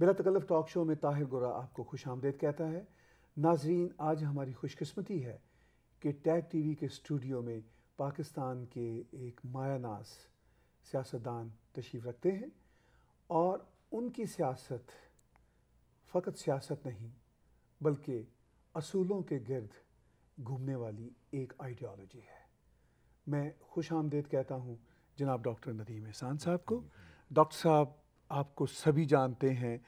बिला तकल्लफ talk show में ताहिर गुरा आपको खुश आमदेद कहता है नाजरीन आज हमारी खुशकस्मती है कि टैग टीवी के स्टूडियो में पाकिस्तान के एक मायानास सियासतदान तशीफ़ रखते हैं और उनकी सियासत फ़कत सियासत नहीं बल्कि असूलों के गर्द घूमने वाली एक आइडियालॉजी है मैं खुश आमदेद कहता हूँ जनाब डॉक्टर नदीम एहसान साहब को डॉक्टर साहब आपको सभी जानते हैं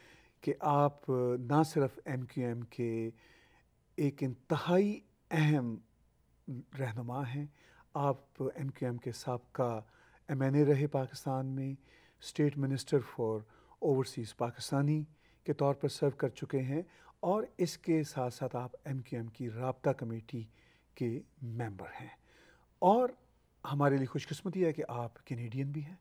कि आप ना सिर्फ एम क्यू एम के एक इंतहाई अहम रहनुमा हैं आप एम क्यू एम के सबका एम एन ए रहे पाकिस्तान में state minister for overseas Pakistani के तौर पर सर्व कर चुके हैं और इसके साथ साथ आप एम क्यू एम की रबता कमेटी के मेंबर हैं और हमारे लिए खुशकस्मती है कि आप कैनेडियन भी हैं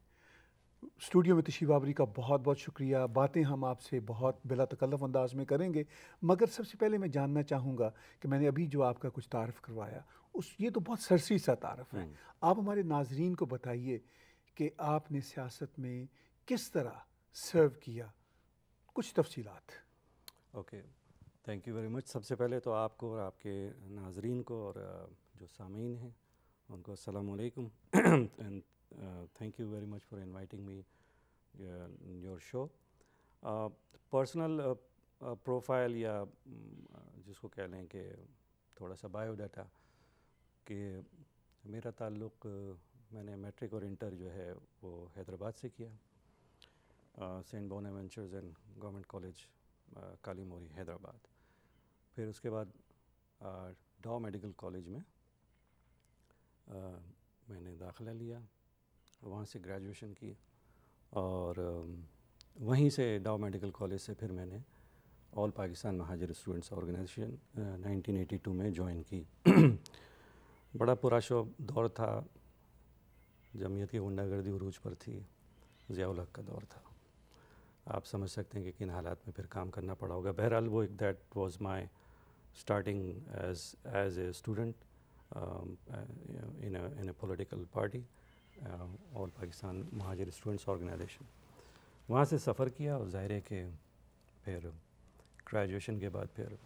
स्टूडियो में तशी तो बाबरी का बहुत बहुत शुक्रिया बातें हम आपसे बहुत बिला तकल्फ़ अंदाज में करेंगे मगर सबसे पहले मैं जानना चाहूँगा कि मैंने अभी जो आपका कुछ तारफ़ करवाया उस ये तो बहुत सरसी सा तारफ़ है हम्म। आप हमारे नाजरीन को बताइए कि आपने सियासत में किस तरह सर्व किया कुछ तफसीलात okay thank you very much सबसे पहले तो आपको और आपके नाजरीन को और जो सामीन हैं उनको असलकम Uh, thank you very much for inviting me uh, in your show. Personal uh, profile या mm, जिसको कह लें कि थोड़ा सा बायोडाटा कि मेरा ताल्लुक़ मैंने मैट्रिक और इंटर जो है वो हैदराबाद से किया Saint Bonaventure's and government college Kali Mori Hyderabad फिर उसके बाद डॉ मेडिकल कॉलेज में आ, मैंने दाखिला लिया तो वहाँ से ग्रेजुएशन की और um, वहीं से डाव मेडिकल कॉलेज से फिर मैंने all Pakistan Muhajir students organisation 1982 में ज्वाइन की बड़ा पूरा शो दौर था जमीयत की गुंडागर्दी उरूज पर थी ज़ियाउल का दौर था आप समझ सकते हैं कि किन हालात में फिर काम करना पड़ा होगा बहरहाल वो एक that was my starting as as a student in in a political party all um, Pakistan Muhajir students organisation वहाँ से सफ़र किया और ज़ाहिर है कि फिर ग्रेजुएशन के बाद फिर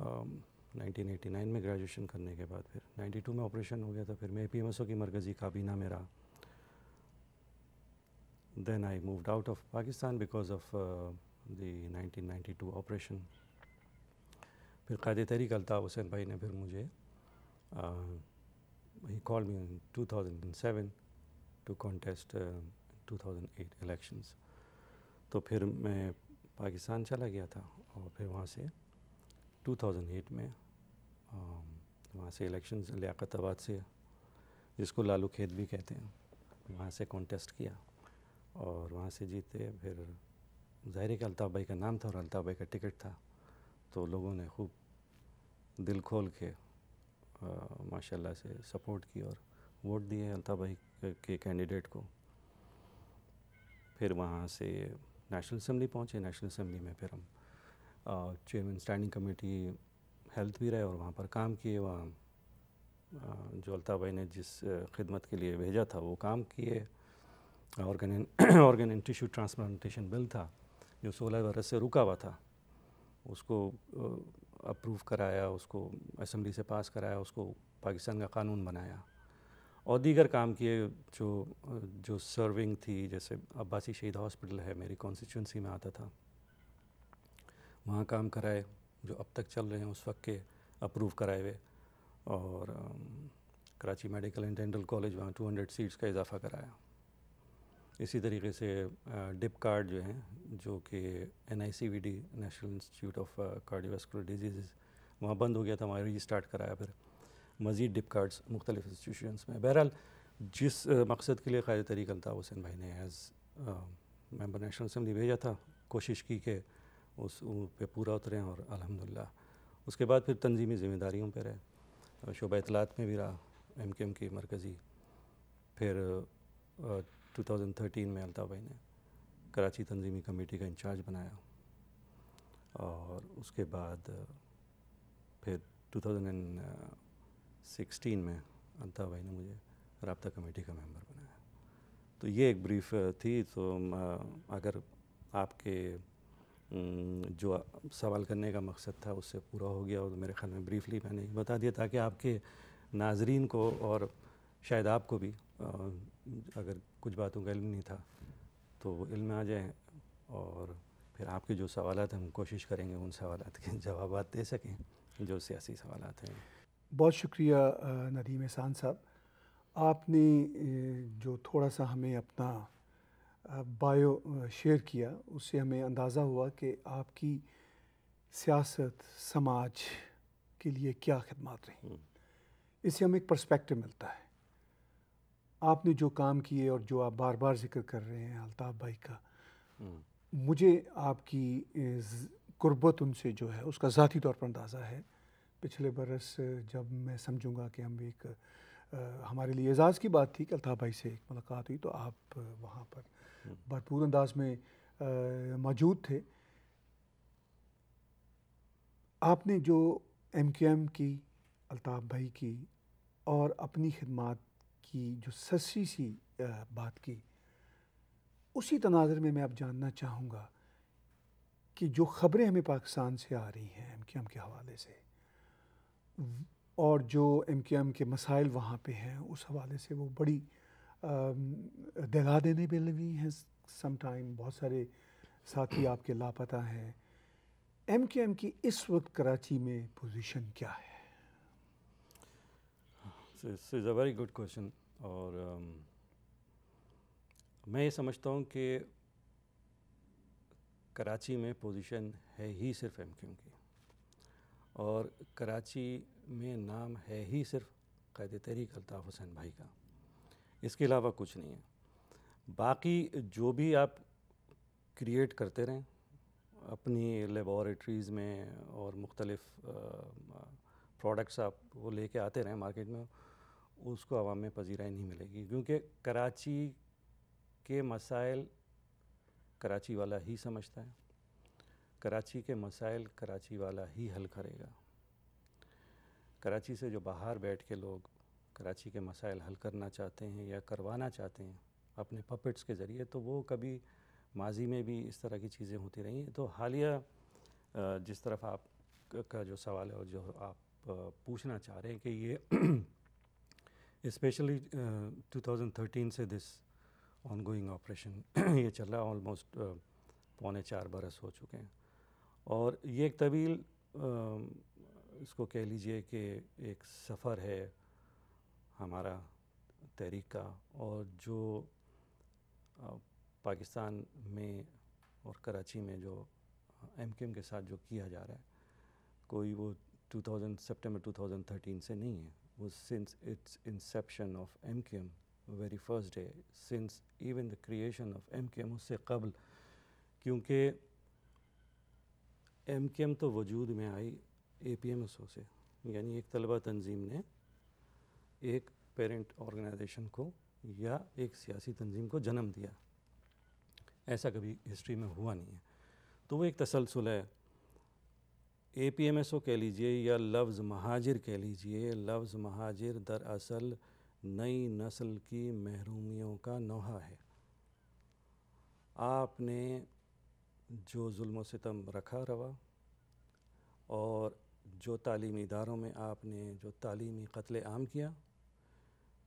uh, एटी नाइन में ग्रेजुएशन करने के बाद फिर नाइन्टी टू में ऑपरेशन हो गया था फिर मैं पी एम की मरकज़ी काबीना में रहा then I moved out of Pakistan because of uh, the 1992 operation फिर कायद तहरीक अलताफ़ हुसैन भाई ने फिर मुझे ही call me in seven to contest two thousand eight elections तो फिर मैं पाकिस्तान चला गया था और फिर वहाँ से 2008 में um, वहाँ से इलेक्शन आबाद से जिसको लालू खेत भी कहते हैं वहाँ से कॉन्टेस्ट किया और वहाँ से जीते फिर ज़ाहिर के अलताफ़ भाई का नाम था और अलताफ़ भाई का टिकट था तो लोगों ने खूब दिल खोल के uh, माशाल्लाह से सपोर्ट की और वोट दिए अलता भाई के कैंडिडेट को फिर वहाँ से नेशनल असम्बली पहुँचे नेशनल असम्बली में फिर हम चेयरमैन स्टैंडिंग कमेटी हेल्थ भी रहे और वहाँ पर काम किए वहाँ जो अलता भाई ने जिस खिदमत के लिए भेजा था वो काम किए organ organ and tissue transplantation bill था जो सोलह बरस से रुका हुआ था उसको अप्रूव कराया उसको असम्बली से पास कराया उसको पाकिस्तान का कानून बनाया और दीगर काम किए जो जो सर्विंग थी जैसे अब्बासी शहीद हॉस्पिटल है मेरी कॉन्स्टिट्यूंसी में आता था वहाँ काम कराए जो अब तक चल रहे हैं उस वक्त के अप्रूव कराए हुए और Karachi medical and dental college वहाँ 200 सीट्स का इजाफा कराया इसी तरीके से डिप कार्ड जो हैं जो कि N I C V D national institute of cardiovascular diseases वहाँ बंद हो गया था वहाँ रीस्टार्ट कराया फिर मज़ीद डिप कार्ड्स मुख्तलिफ इंस्टीट्यूशनस में बहरहाल जिस मकसद के लिए खाद तरीक अलताफ़ हुसैन भाई ने एज़ मेम्बर नेशनल असम्बली भेजा था कोशिश की कि उस पर पूरा उतरें और अलहमदिल्ला उसके बाद फिर तनजीमी ज़िम्मेदारियों पर रहे शोबा इतलात में भी रहा एम के एम के मरकज़ी फिर टू थाउजेंड थर्टीन में अलताफ़ भाई ने कराची तनजीमी कमेटी का इंचार्ज बनाया और उसके बाद फिर टू थाउजेंड एंड सिक्सटीन में अंता भाई ने मुझे रबता कमेटी का मेंबर बनाया तो ये एक ब्रीफ थी तो अगर आपके जो सवाल करने का मकसद था उससे पूरा हो गया और तो मेरे ख्याल में ब्रीफली मैंने बता दिया ताकि आपके नाजरीन को और शायद आपको भी अगर कुछ बातों का इल्म नहीं था तो वो इल्म आ जाए और फिर आपके जो सवाल हैं हम कोशिश करेंगे उन सवाल के जवाब दे सकें जो सियासी सवाल हैं बहुत शुक्रिया नदीम एहसान साहब आपने जो थोड़ा सा हमें अपना बायो शेयर किया उससे हमें अंदाज़ा हुआ कि आपकी सियासत समाज के लिए क्या खदमात रही हम्म। इससे हमें एक पर्सपेक्टिव मिलता है आपने जो काम किए और जो आप बार बार जिक्र कर रहे हैं अलताफ़ भाई का हम्म। मुझे आपकी कुर्बत उनसे जो है उसका ज़ाती तौर पर अंदाज़ा है पिछले बरस जब मैं समझूंगा कि हम एक आ, हमारे लिए एजाज़ की बात थी कि अल्ताफ़ भाई से एक मुलाकात हुई तो आप वहाँ पर हम्म। भरपूर अंदाज में मौजूद थे आपने जो एम क्यू एम की अल्ताफ़ भाई की और अपनी खदमात की जो सस्सी सी बात की उसी तनाजर में मैं आप जानना चाहूँगा कि जो ख़बरें हमें पाकिस्तान से आ रही हैं एम क्यू एम के हवाले से और जो एम के एम के मसाइल वहाँ पे हैं उस हवाले से वो बड़ी दगा देने पर लगी हैं समाइम बहुत सारे साथी आपके लापता हैं एम के एम की इस वक्त कराची में पोजीशन क्या है is a very good question और um, मैं ये समझता हूँ कि कराची में पोजीशन है ही सिर्फ एम क्यू की और कराची में नाम है ही सिर्फ कैद तहरीक अल्ताफ़ हुसैन भाई का इसके अलावा कुछ नहीं है बाकी जो भी आप क्रिएट करते रहें अपनी लेबॉरेटरीज़ में और मुख्तलफ़ प्रोडक्ट्स आप वो लेके आते रहें मार्केट में उसको आवाम में पजीराई नहीं मिलेगी क्योंकि कराची के मसाइल कराची वाला ही समझता है कराची के मसाइल कराची वाला ही हल करेगा कराची से जो बाहर बैठ के लोग कराची के मसाइल हल करना चाहते हैं या करवाना चाहते हैं अपने पपेट्स के ज़रिए तो वो कभी माजी में भी इस तरह की चीज़ें होती रही हैं तो हालिया जिस तरफ आप का जो सवाल है और जो आप पूछना चाह रहे हैं कि ये थाउजेंड 2013 से दिस गोइंग ऑपरेशन ये चल रहा है ऑलमोस्ट पौने चार बरस हो चुके हैं और ये एक तवील इसको कह लीजिए कि एक सफ़र है हमारा तहरीक का और जो पाकिस्तान में और कराची में जो एम के एम के साथ जो किया जा रहा है कोई वो 2000 सितंबर 2013 से नहीं है वो since its inception of M K M very first day since even the creation of M K M उससे कबल क्योंकि एम के एम तो वजूद में आई A P M S O से यानी एक तलबा तंजीम ने एक पेरेंट ऑर्गेनाइजेशन को या एक सियासी तंजीम को जन्म दिया ऐसा कभी हिस्ट्री में हुआ नहीं है तो वो एक तसलसल है A P M S O कह लीजिए या लफ्ज़ महाजिर कह लीजिए लफ्ज़ महाजिर दरअसल नई नस्ल की महरूमियों का नोहा है आपने जो जुल्म सितम रखा रवा और जो तालीमी इदारों में आपने जो तालीमी कत्ल आम किया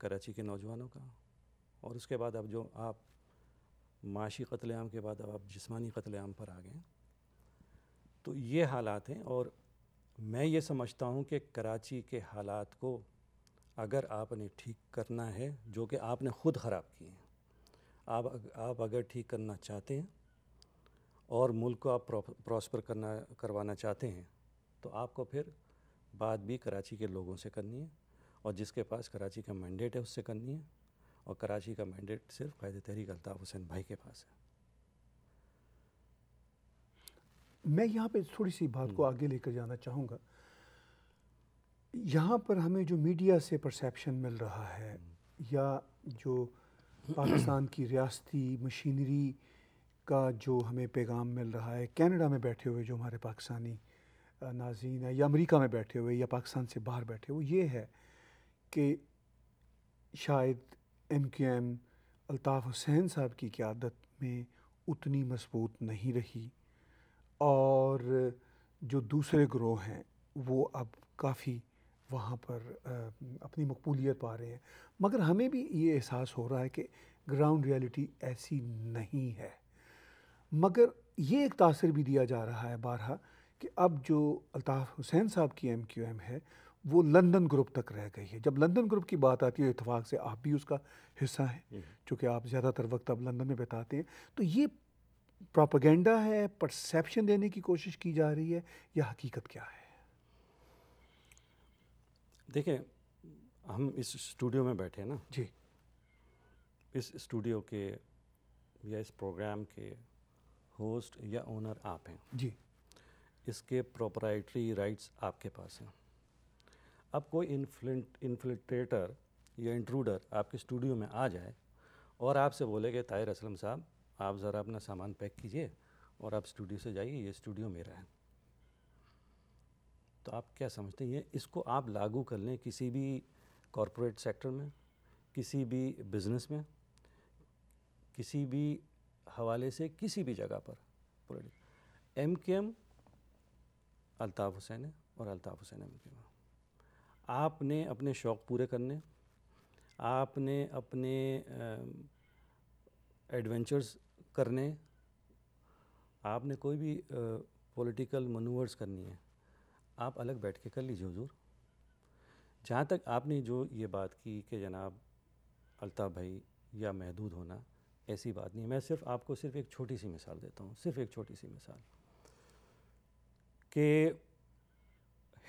कराची के नौजवानों का और उसके बाद अब जो आप माशी कत्ल आम के बाद अब आप जिस्मानी कत्ल आम पर आ गए तो ये हालात हैं और मैं ये समझता हूँ कि कराची के हालात को अगर आपने ठीक करना है जो कि आपने ख़ुद ख़राब किए हैं आप अगर ठीक करना चाहते हैं और मुल्क को आप प्रॉस्पर करना करवाना चाहते हैं तो आपको फिर बात भी कराची के लोगों से करनी है और जिसके पास कराची का मैंडेट है उससे करनी है और कराची का मैंडेट सिर्फ कायद तहरीक अल्ताफ़ हुसैन भाई के पास है मैं यहाँ पे थोड़ी सी बात को हम्म। आगे लेकर जाना चाहूँगा यहाँ पर हमें जो मीडिया से परसेप्शन मिल रहा है हम्म। या जो पाकिस्तान की रियासती मशीनरी का जो हमें पैगाम मिल रहा है कनाडा में बैठे हुए जो हमारे पाकिस्तानी नाजीन है या अमेरिका में बैठे हुए या पाकिस्तान से बाहर बैठे हुए ये है कि शायद M Q M Altaf Hussain साहब की क्यादत में उतनी मजबूत नहीं रही और जो दूसरे ग्रोह हैं वो अब काफ़ी वहाँ पर अपनी मकबूलियत पा रहे हैं मगर हमें भी ये एहसास हो रहा है कि ग्राउंड रियलिटी ऐसी नहीं है मगर ये एक तासर भी दिया जा रहा है बारहा कि अब जो अल्ताफ़ हुसैन साहब की एम क्यू एम है वो लंदन ग्रुप तक रह गई है जब लंदन ग्रुप की बात आती है इतफाक़ से आप भी उसका हिस्सा हैं हम्म। चूँकि आप ज़्यादातर वक्त अब लंदन में बिताते हैं तो ये प्रोपागेंडा है परसेप्शन देने की कोशिश की जा रही है या हकीकत क्या है देखें हम इस स्टूडियो में बैठे हैं ना जी इस स्टूडियो के या इस प्रोग्राम के होस्ट या ओनर आप हैं जी इसके प्रोपराइटरी राइट्स आपके पास हैं अब कोई इन्फिल्ट्रेटर या इंट्रूडर आपके स्टूडियो में आ जाए और आपसे बोले कि ताहिर असलम साहब आप ज़रा अपना सामान पैक कीजिए और आप स्टूडियो से जाइए ये स्टूडियो मेरा है तो आप क्या समझते हैं इसको आप लागू कर लें किसी भी कॉरपोरेट सेक्टर में किसी भी बिज़नेस में किसी भी हवाले से किसी भी जगह पर M K M Altaf Hussain है और Altaf Hussain M K M आपने अपने शौक़ पूरे करने आपने अपने एडवेंचर्स करने आपने कोई भी पॉलिटिकल मनूवर्स करनी है आप अलग बैठ के कर लीजिए हजूर जहाँ तक आपने जो ये बात की कि जनाब अलताफ़ भाई या महदूद होना ऐसी बात नहीं मैं सिर्फ आपको सिर्फ एक छोटी सी मिसाल देता हूँ सिर्फ एक छोटी सी मिसाल कि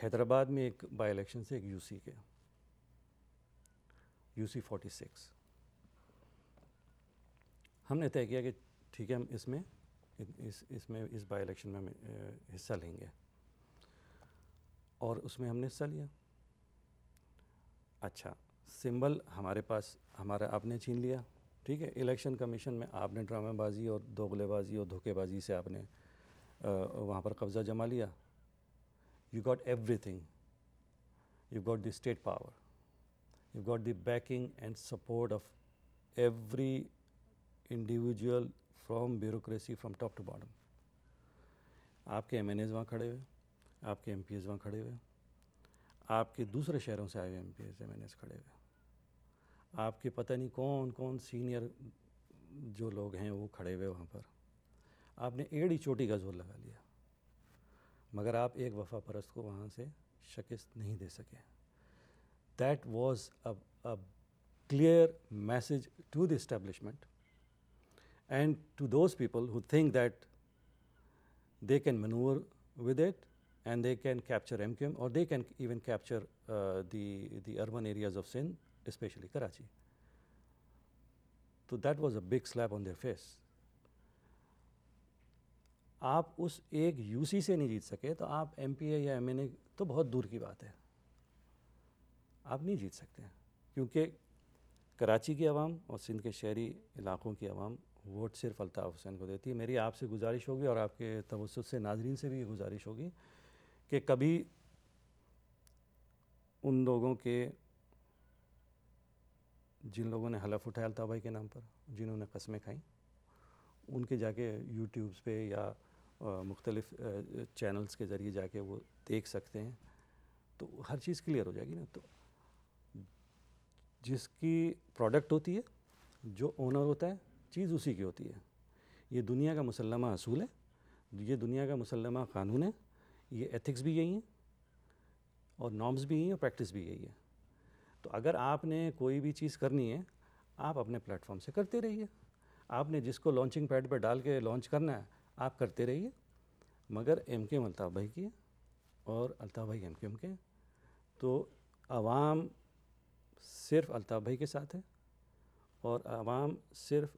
हैदराबाद में एक बाई इलेक्शन से एक यूसी के यूसी 46 हमने तय किया कि ठीक है हम इसमें इस इसमें इस बाई इलेक्शन में हम हिस्सा लेंगे और उसमें हमने हिस्सा लिया अच्छा सिंबल हमारे पास हमारा आपने छीन लिया ठीक है इलेक्शन कमीशन में आपने ड्रामेबाजी और दोगलेबाजी और धोखेबाजी से आपने वहाँ पर कब्ज़ा जमा लिया you got everything you got the state power you got the backing and support of every individual from bureaucracy from top to bottom आपके एम एन एज़ वहाँ खड़े हुए आपके एम पी एज़ वहाँ खड़े हुए आपके दूसरे शहरों से आए हुए M P A's M N A's खड़े हुए आपके पता नहीं कौन कौन सीनियर जो लोग हैं वो खड़े हुए वहाँ पर आपने एड़ी चोटी का जोर लगा लिया मगर आप एक वफा परस को वहाँ से शिकस्त नहीं दे सके that was a clear message to the establishment and to those people who think that they can manoeuvre with it and they can capture M Q M और they can even capture the urban areas of Sindh especially Karachi. तो that was a big slap on their face आप उस एक UC से नहीं जीत सके तो आप एमपीए या एमएनए तो बहुत दूर की बात है आप नहीं जीत सकते हैं क्योंकि कराची की आवाम और सिंध के शहरी इलाकों की आवाम वोट सिर्फ अलताफ़ हुसैन को देती है मेरी आपसे गुजारिश होगी और आपके तवसत से नाजरीन से भी गुजारिश होगी कि कभी उन लोगों के जिन लोगों ने हलफ उठाया अलता भाई के नाम पर जिन्होंने कस्में खाई उनके जाके यूट्यूब्स पे या मुख्तलिफ़ चैनल्स के ज़रिए जाके वो देख सकते हैं तो हर चीज़ क्लियर हो जाएगी ना तो जिसकी प्रोडक्ट होती है जो ओनर होता है चीज़ उसी की होती है ये दुनिया का मुसलमा असूल है ये दुनिया का मुसलमा क़ानून है ये एथिक्स भी यही है और नॉर्म्स भी यही है और प्रैक्टिस भी यही है तो अगर आपने कोई भी चीज़ करनी है आप अपने प्लेटफॉर्म से करते रहिए आपने जिसको लॉन्चिंग पैड पर डाल के लॉन्च करना है आप करते रहिए मगर एम के एम अल्ताफ़ भाई की और अल्ताफ़ भाई एम के एम के तो आवाम सिर्फ अल्ताफ़ भाई के साथ है और आवाम सिर्फ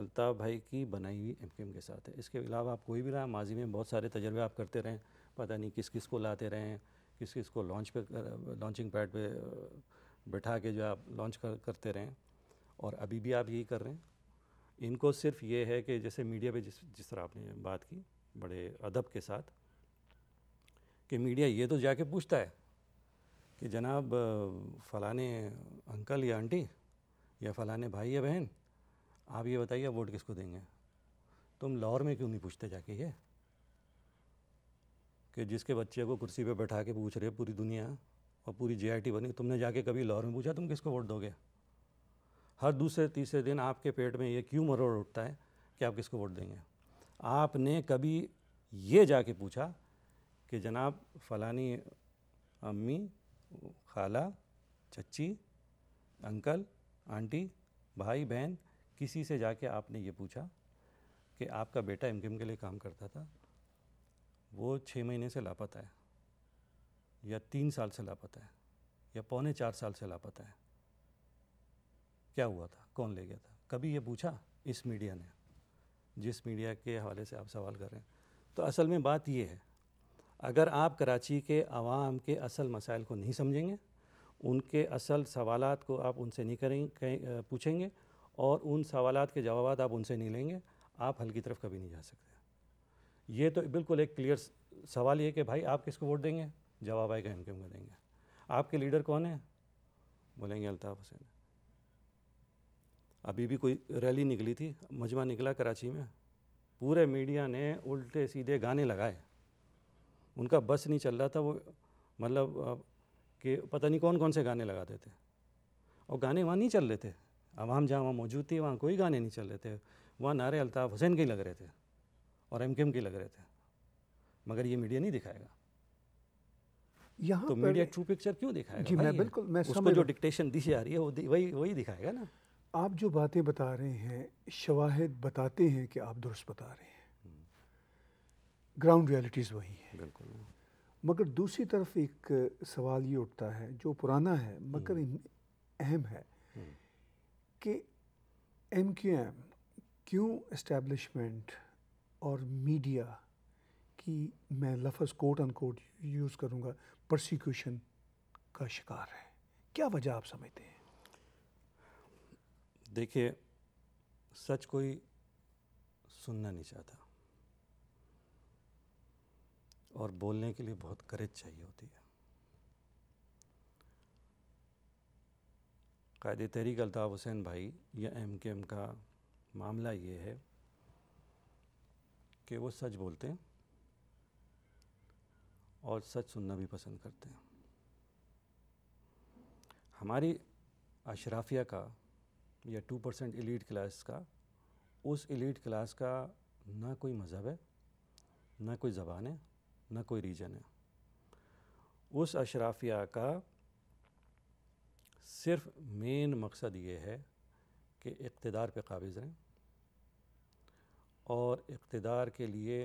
अल्ताफ़ भाई की बनाई हुई एम के एम के साथ है इसके अलावा आप कोई भी रहा माजी में बहुत सारे तजर्बे आप करते रहें पता नहीं किस किस को लाते रहें किसी को लॉन्च पे लॉन्चिंग पैड पे बैठा के जो आप लॉन्च कर, करते रहें और अभी भी आप यही कर रहे हैं इनको सिर्फ ये है कि जैसे मीडिया पे जिस जिस तरह आपने बात की बड़े अदब के साथ कि मीडिया ये तो जाके पूछता है कि जनाब फलाने अंकल या आंटी या फलाने भाई या बहन आप ये बताइए वोट किसको देंगे तुम लाहौर में क्यों नहीं पूछते जाके ये कि जिसके बच्चे को कुर्सी पे बैठा के पूछ रहे पूरी दुनिया और पूरी जे बनी तुमने जाके कभी लाहौर में पूछा तुम किसको वोट दोगे हर दूसरे तीसरे दिन आपके पेट में ये क्यों मरोड़ उठता है कि आप किसको वोट देंगे आपने कभी ये जाके पूछा कि जनाब फलानी अम्मी खाला चच्ची अंकल आंटी भाई बहन किसी से जाके आपने ये पूछा कि आपका बेटा एम के लिए काम करता था वो छः महीने से लापता है या तीन साल से लापता है या पौने चार साल से लापता है क्या हुआ था कौन ले गया था कभी ये पूछा इस मीडिया ने जिस मीडिया के हवाले से आप सवाल कर रहे हैं तो असल में बात ये है अगर आप कराची के आवाम के असल मसाइल को नहीं समझेंगे उनके असल सवाल को आप उनसे नहीं करेंगे पूछेंगे और उन सवाल के जवाब आप उनसे नहीं लेंगे आप हल्की तरफ कभी नहीं जा सकते ये तो बिल्कुल एक क्लियर सवाल ये कि भाई आप किसको वोट देंगे जवाब आएगा एम को देंगे आपके लीडर कौन है बोलेंगे अल्ताफ़ हुसैन अभी भी कोई रैली निकली थी मजमा निकला कराची में पूरे मीडिया ने उल्टे सीधे गाने लगाए उनका बस नहीं चल रहा था वो मतलब कि पता नहीं कौन कौन से गाने लगाते थे और गाने वहाँ नहीं चल रहे थे आवाम जहाँ वहाँ मौजूद थी वहाँ कोई गाने नहीं चल रहे थे वहाँ नारे अल्ताफ़ हुसैन के लग रहे थे और एम के लग रहे थे मगर ये मीडिया नहीं दिखाएगा यहाँ तो मीडिया ट्रू पिक्चर क्यों दिखाएगा जी मैं बिल्कुल मैं उसको जो डिक्टेशन दी जा रही है वो वही वही दिखाएगा ना आप जो बातें बता रहे हैं शवाहद बताते हैं कि आप दुरुस्त बता रहे हैं ग्राउंड रियलिटीज़ वही है बिल्कुल मगर दूसरी तरफ एक सवाल ये उठता है जो पुराना है मगर हम्म। अहम है हम्म। कि एम क्यू एम क्यों इस्टेब्लिशमेंट और मीडिया की मैं लफज कोट अन कोट यूज़ करूँगा प्रोसिक्यूशन का शिकार है क्या वजह आप समझते हैं देखिए सच कोई सुनना नहीं चाहता और बोलने के लिए बहुत करेज चाहिए होती है कायदे तहरीक अल्ताफ़ हुसैन भाई या एम के एम का मामला ये है कि वो सच बोलते हैं और सच सुनना भी पसंद करते हैं हमारी अशराफिया का या टू परसेंट एलीट क्लास का उस एलिट क्लास का ना कोई मज़हब है ना कोई ज़बान है ना कोई रीजन है उस अशराफिया का सिर्फ मेन मकसद ये है कि इकतदार पे काबिज़ रहें और इकतदार के लिए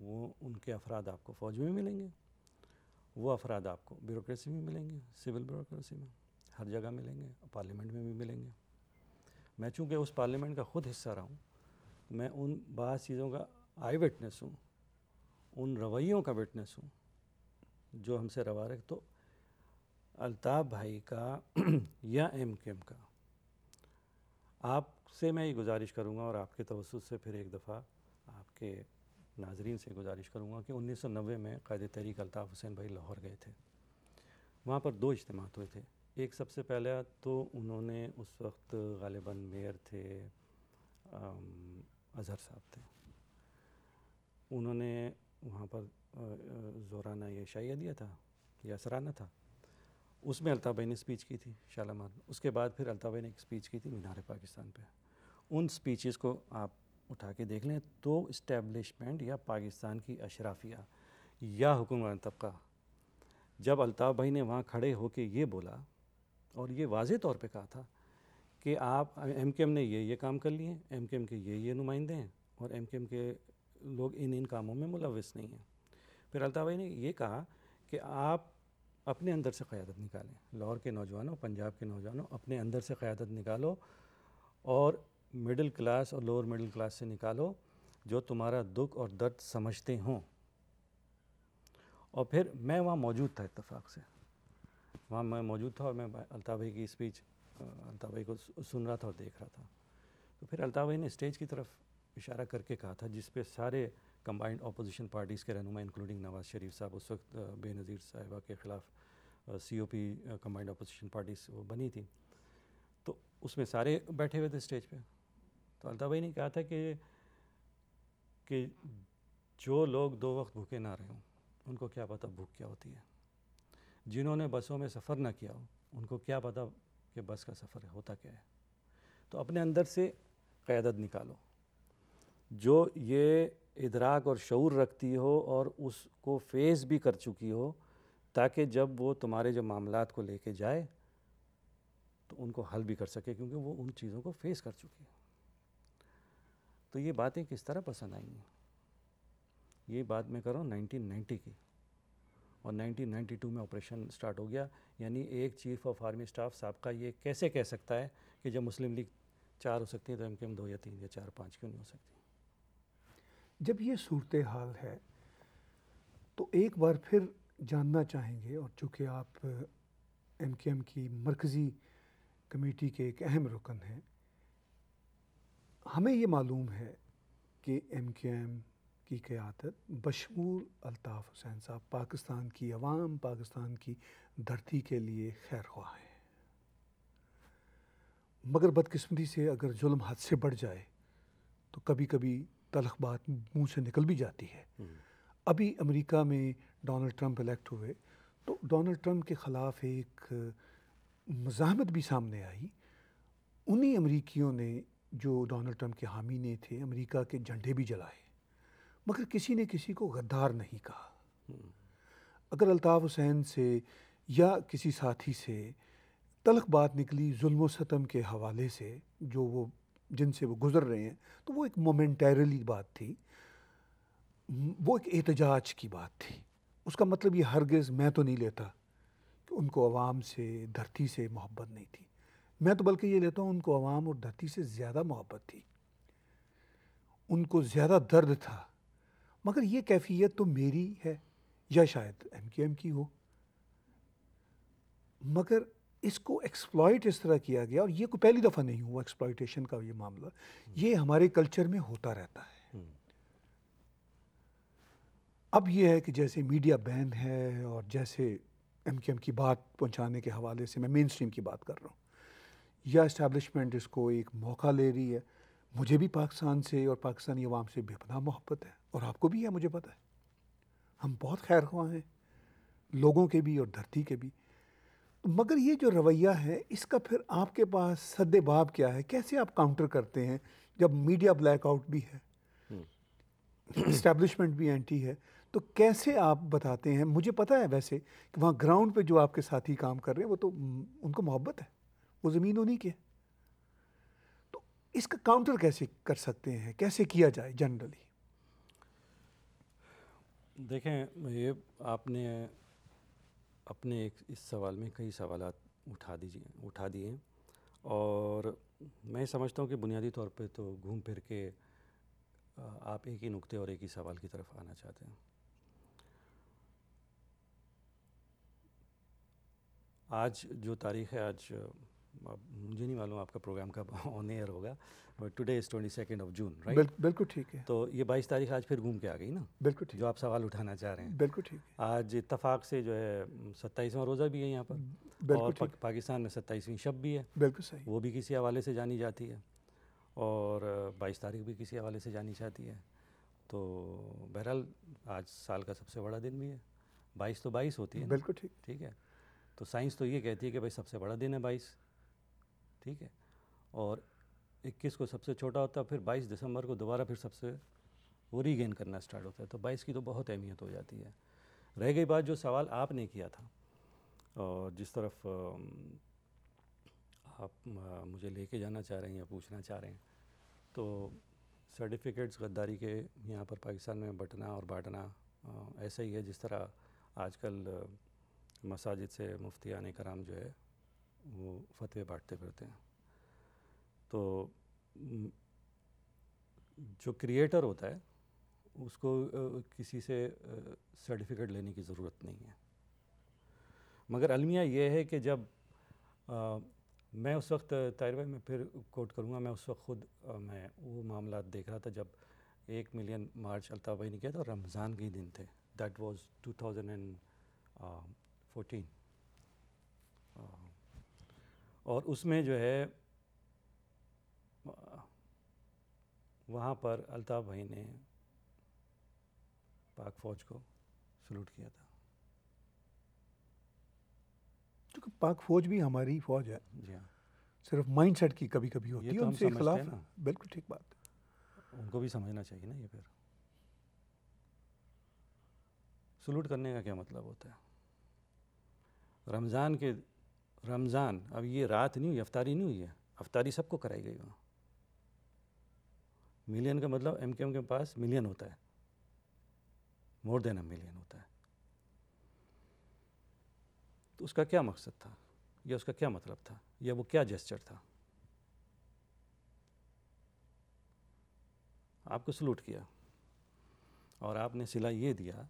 वो उनके अफराद आपको फ़ौज में मिलेंगे वो अफराद आपको ब्यूरोसी में मिलेंगे सिविल ब्यूरोसी में हर जगह मिलेंगे पार्लियामेंट में भी मिलेंगे मैं चूँकि उस पार्लियामेंट का ख़ुद हिस्सा रहा हूँ मैं उन बास चीज़ों का आई विटनेस हूँ उन रवैयों का विटनेस हूँ जो हमसे रवा रहे तो अलताफ़ भाई का या एम के एम का आप से मैं ये गुजारिश करूँगा और आपके तवस से फिर एक दफ़ा आपके नाजरीन से गुजारिश करूँगा कि 1990 में कायद तहरीक अल्ताफ़ हुसैन भाई लाहौर गए थे वहाँ पर दो इज्तम हुए थे एक सबसे पहले तो उन्होंने उस वक्त गालिबा मेयर थे अजहर साहब थे उन्होंने वहाँ पर जोराना ये शाइया दिया था या सराना था उसमें भाई ने स्पीच की थी शालामार में उसके बाद फिर भाई ने एक स्पीच की थी मीनार पाकिस्तान पे उन स्पीचेस को आप उठा के देख लें तो इस्टेबलिशमेंट या पाकिस्तान की अशराफिया या हुक्मरान तबका जब अलताफ़ भाई ने वहाँ खड़े होकर ये बोला और ये वाज तौर पर कहा था कि आप एम के एम ने ये ये काम कर लिए एम के एम के ये ये नुमाइंदे हैं और एम के एम के लोग इन इन कामों में मुलविस नहीं हैं फिर अलताफ़ भाई ने ये कहा कि आप अपने अंदर से क़्यादत निकालें लाहौर के नौजवानों पंजाब के नौजवानों अपने अंदर से क़्यादत निकालो और मिडिल क्लास और लोअर मिडिल क्लास से निकालो जो तुम्हारा दुख और दर्द समझते हों और फिर मैं वहाँ मौजूद था इतफ़ाक़ से वहाँ मैं मौजूद था और मैं अलताफ़ भाई की स्पीच अलताफ़ भाई को सुन रहा था और देख रहा था तो फिर अलताफ़ भाई ने स्टेज की तरफ इशारा करके कहा था जिस पे सारे कम्बाइंड अपोजिशन पार्टीज़ के रहनुमा इंक्लूडिंग नवाज़ शरीफ साहब उस वक्त बेनज़ीर साहिबा के ख़िलाफ़ C O P combined opposition parties वो बनी थी तो उसमें सारे बैठे हुए थे स्टेज पर तो अलता भाई ने कहा था कि कि जो लोग दो वक्त भूखे ना रहे हों उनको क्या पता भूख क्या होती है जिन्होंने बसों में सफ़र ना किया हो उनको क्या पता कि बस का सफ़र होता क्या है तो अपने अंदर से क़्यादत निकालो जो ये इदराक और शूर रखती हो और उसको फेस भी कर चुकी हो ताकि जब वो तुम्हारे जब मामला को लेके जाए तो उनको हल भी कर सके क्योंकि वो उन चीज़ों को फेस कर चुकी है तो ये बातें किस तरह पसंद आएंगी ये बात मैं कर रहा हूँ की और 1992 में ऑपरेशन स्टार्ट हो गया यानी एक चीफ ऑफ आर्मी स्टाफ साहब का ये कैसे कह सकता है कि जब मुस्लिम लीग चार हो सकती है तो एम के एम दो या तीन या चार पाँच क्यों नहीं हो सकती जब ये सूरत हाल है तो एक बार फिर जानना चाहेंगे और चूँकि आप एम के एम की मरकज़ी कमेटी के एक अहम रुकन हैं हमें ये मालूम है कि एम के एम की क़्यादत बशमूल अलताफ़ हुसैन साहब पाकिस्तान की अवाम पाकिस्तान की धरती के लिए खैर ख्वाह हैं मगर बदकस्मती से अगर जुल्म हद से बढ़ जाए तो कभी कभी तलख बात मुंह से निकल भी जाती है हम्म। अभी अमेरिका में डोनाल्ड ट्रंप इलेक्ट हुए तो डोनाल्ड ट्रंप के ख़िलाफ़ एक मजामत भी सामने आई उन्हीं अमरीकियों ने जो डोनाल्ड ट्रंप के हामी ने थे अमेरिका के झंडे भी जलाए मगर किसी ने किसी को गद्दार नहीं कहा हम्म। अगर अल्ताफ़ हुसैन से या किसी साथी से तलख बात निकली जुल्म के हवाले से जो वो जिनसे वो गुज़र रहे हैं तो वो एक मोमेंटरली बात थी वो एक एहतजाज की बात थी उसका मतलब ये हरगज़ मैं तो नहीं लेता कि उनको आवाम से धरती से मोहब्बत नहीं थी मैं तो बल्कि ये लेता हूँ उनको आवाम और धरती से ज़्यादा मोहब्बत थी उनको ज़्यादा दर्द था मगर ये कैफियत तो मेरी है या शायद एम की एम की हो मगर इसको एक्सप्लॉयट इस तरह किया गया और ये को पहली दफ़ा नहीं हुआ एक्सप्लॉयटेशन का ये मामला हम्म। ये हमारे कल्चर में होता रहता है हम्म। अब ये है कि जैसे मीडिया बैन है और जैसे एम के एम की बात पहुंचाने के हवाले से मैं मेन स्ट्रीम की बात कर रहा हूँ या इस्टेबलिशमेंट इसको एक मौका ले रही है मुझे भी पाकिस्तान से और पाकिस्तानी अवाम से बेपना मोहब्बत है और आपको भी है मुझे पता है हम बहुत खैर ख्वाह हैं लोगों के भी और धरती के भी मगर ये जो रवैया है इसका फिर आपके पास सद्देभाव क्या है कैसे आप काउंटर करते हैं जब मीडिया ब्लैकआउट भी है इस्टेब्लिशमेंट हम्म। भी एंटी है तो कैसे आप बताते हैं मुझे पता है वैसे कि वहाँ ग्राउंड पे जो आपके साथी काम कर रहे हैं वो तो उनको मोहब्बत है वो ज़मीन उन्हीं की है तो इसका काउंटर कैसे कर सकते हैं कैसे किया जाए जनरली देखें ये आपने अपने एक इस सवाल में कई सवाल उठा दीजिए उठा दिए और मैं समझता हूँ कि बुनियादी तौर पे तो घूम फिर के आप एक ही नुक्ते और एक ही सवाल की तरफ आना चाहते हैं आज जो तारीख है आज मुझे नहीं मालूम आपका प्रोग्राम कब ऑन एयर होगा but today is twenty second of June right बिल्कुल ठीक है तो ये बाईस तारीख आज फिर घूम के आ गई ना बिल्कुल ठीक जो आप सवाल उठाना चाह रहे हैं बिल्कुल ठीक है आज इतफाक़ से जो है सत्ताईसवां रोज़ा भी है यहाँ पर और पा, पाकिस्तान में सत्ताईसवीं शब भी है बिल्कुल सही वो भी किसी हवाले से जानी जाती है और बाईस तारीख भी किसी हवाले से जानी जाती है तो बहरहाल आज साल का सबसे बड़ा दिन भी है बाईस तो बाईस होती है बिल्कुल ठीक ठीक है तो साइंस तो ये कहती है कि भाई सबसे बड़ा दिन है बाईस ठीक है और 21 को सबसे छोटा होता है फिर 22 दिसंबर को दोबारा फिर सबसे वो रीगेन करना स्टार्ट होता है तो 22 की तो बहुत अहमियत हो जाती है रह गई बात जो सवाल आपने किया था और जिस तरफ आप मुझे लेके जाना चाह रहे हैं या पूछना चाह रहे हैं तो सर्टिफिकेट्स गद्दारी के यहाँ पर पाकिस्तान में बटना और बांटना ऐसा ही है जिस तरह आजकल मसाजिद से मुफ्तियान कराम जो है वो फतवे बांटते फिरते हैं तो जो क्रिएटर होता है उसको किसी से सर्टिफिकेट लेने की ज़रूरत नहीं है मगर अलमिया ये है कि जब आ, मैं उस वक्त ताहिर में फिर कोट करूँगा मैं उस वक्त ख़ुद मैं वो मामला देख रहा था जब एक मिलियन मार्च अल्ताफ़ भाई ने किया था रमज़ान के दिन थे दैट वाज 2014 और उसमें जो है वहाँ पर अल्ताफ़ भाई ने पाक फ़ौज को सलूट किया था क्योंकि पाक फ़ौज भी हमारी फ़ौज है जी हाँ सिर्फ माइंड सेट की कभी कभी होती है तो उनसे खिलाफ बिल्कुल ठीक बात उनको भी समझना चाहिए ना ये फिर सलूट करने का क्या मतलब होता है रमज़ान के रमज़ान अब ये रात नहीं हुई अफ्तारी नहीं हुई है अफ्तारी सबको कराई गई वहाँ मिलियन का मतलब एम के एम के पास मिलियन होता है मोर देन अ मिलियन होता है तो उसका क्या मकसद था या उसका क्या मतलब था या वो क्या जेस्चर था आपको सलूट किया और आपने सिला ये दिया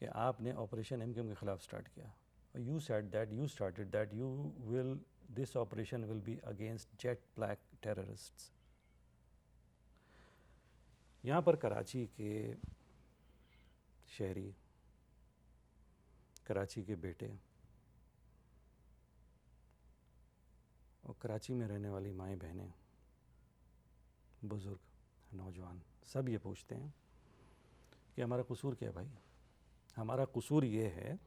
कि आपने ऑपरेशन एम के खिलाफ स्टार्ट किया you said that you started that you will this operation will be against jet black terrorists यहाँ पर कराची के शहरी कराची के बेटे और कराची में रहने वाली माएँ बहनें बुज़ुर्ग नौजवान सब ये पूछते हैं कि हमारा कसूर क्या है भाई हमारा कसूर ये है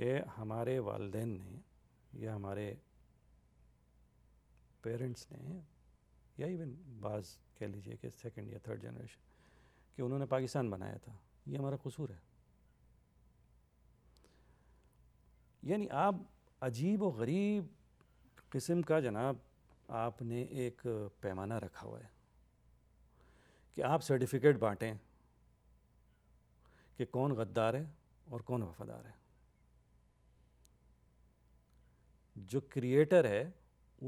कि हमारे वालदेन ने या हमारे पेरेंट्स ने या इवन बाज़ कह लीजिए कि सेकंड या थर्ड जनरेशन कि उन्होंने पाकिस्तान बनाया था ये हमारा कसूर है यानी आप अजीब व गरीब किस्म का जनाब आपने एक पैमाना रखा हुआ है कि आप सर्टिफिकेट बांटें कि कौन गद्दार है और कौन वफादार है जो क्रिएटर है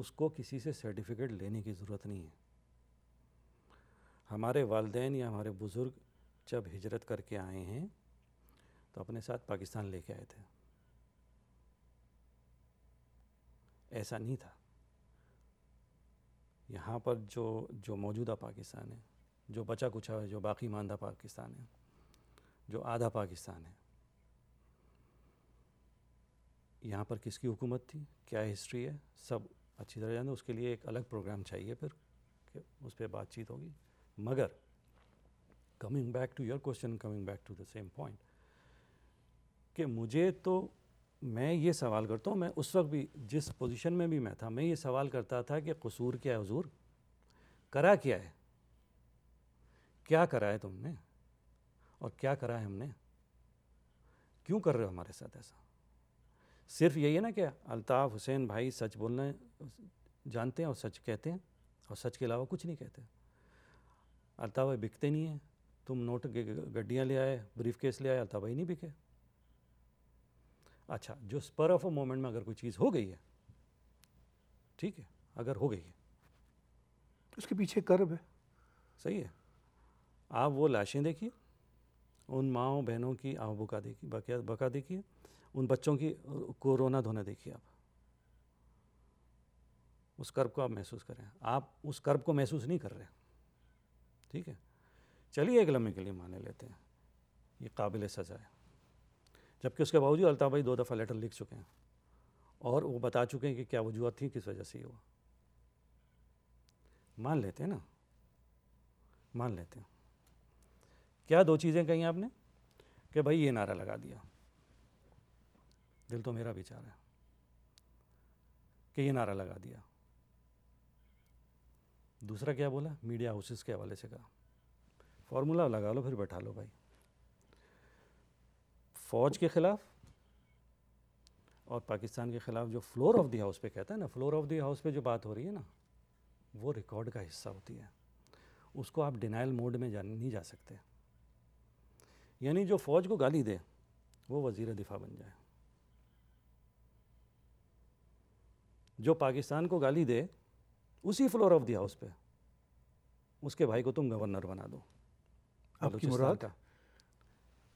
उसको किसी से सर्टिफिकेट लेने की ज़रूरत नहीं है हमारे वालदेन या हमारे बुज़ुर्ग जब हिजरत करके आए हैं तो अपने साथ पाकिस्तान लेके आए थे ऐसा नहीं था यहाँ पर जो जो मौजूदा पाकिस्तान है जो बचा कुचा है जो बाकी मानदा पाकिस्तान है जो आधा पाकिस्तान है यहाँ पर किसकी हुकूमत थी क्या हिस्ट्री है सब अच्छी तरह जाना उसके लिए एक अलग प्रोग्राम चाहिए फिर कि उस पर बातचीत होगी मगर coming back to your question coming back to the same point कि मुझे तो मैं ये सवाल करता हूँ मैं उस वक्त भी जिस पोजीशन में भी मैं था मैं ये सवाल करता था कि कसूर क्या है हजूर करा क्या है क्या करा है तुमने और क्या करा है हमने क्यों कर रहे हो हमारे साथ ऐसा सिर्फ यही है ना कि अलताफ़ हुसैन भाई सच बोलना जानते हैं और सच कहते हैं और सच के अलावा कुछ नहीं कहते अलताफ़ भाई बिकते नहीं हैं तुम नोट गड्डियाँ ले आए ब्रीफ केस ले आए अलताफ़ भाई नहीं बिके अच्छा जो स्पर ऑफ अ मोमेंट में अगर कोई चीज़ हो गई है ठीक है अगर हो गई है उसके पीछे कर्ब है सही है आप वो लाशें देखिए उन माओ बहनों की आह बका देखिए बका देखिए उन बच्चों की को रोना धोना देखिए आप उस कर्ब को आप महसूस करें आप उस कर्ब को महसूस नहीं कर रहे ठीक है चलिए एक लम्हे के लिए माने लेते हैं ये काबिल सज़ा है जबकि उसके बावजूद अलताफ़ भाई दो दफ़ा लेटर लिख चुके हैं और वो बता चुके हैं कि क्या वजूहत थी किस वजह से ये हुआ मान लेते हैं ना मान लेते हैं क्या दो चीज़ें कही आपने कि भाई ये नारा लगा दिया दिल तो मेरा विचार है कि ये नारा लगा दिया दूसरा क्या बोला मीडिया हाउसेस के हवाले से कहा फॉर्मूला लगा लो फिर बैठा लो भाई फ़ौज के ख़िलाफ़ और पाकिस्तान के ख़िलाफ़ जो फ्लोर ऑफ़ द हाउस पे कहता है ना फ्लोर ऑफ़ द हाउस पे जो बात हो रही है ना वो रिकॉर्ड का हिस्सा होती है उसको आप डिनाइल मोड में जा नहीं जा सकते यानी जो फ़ौज को गाली दे वो वज़ी दिफ़ा बन जाए जो पाकिस्तान को गाली दे उसी फ्लोर ऑफ द हाउस पे उसके भाई को तुम गवर्नर बना दो आपकी मुराद का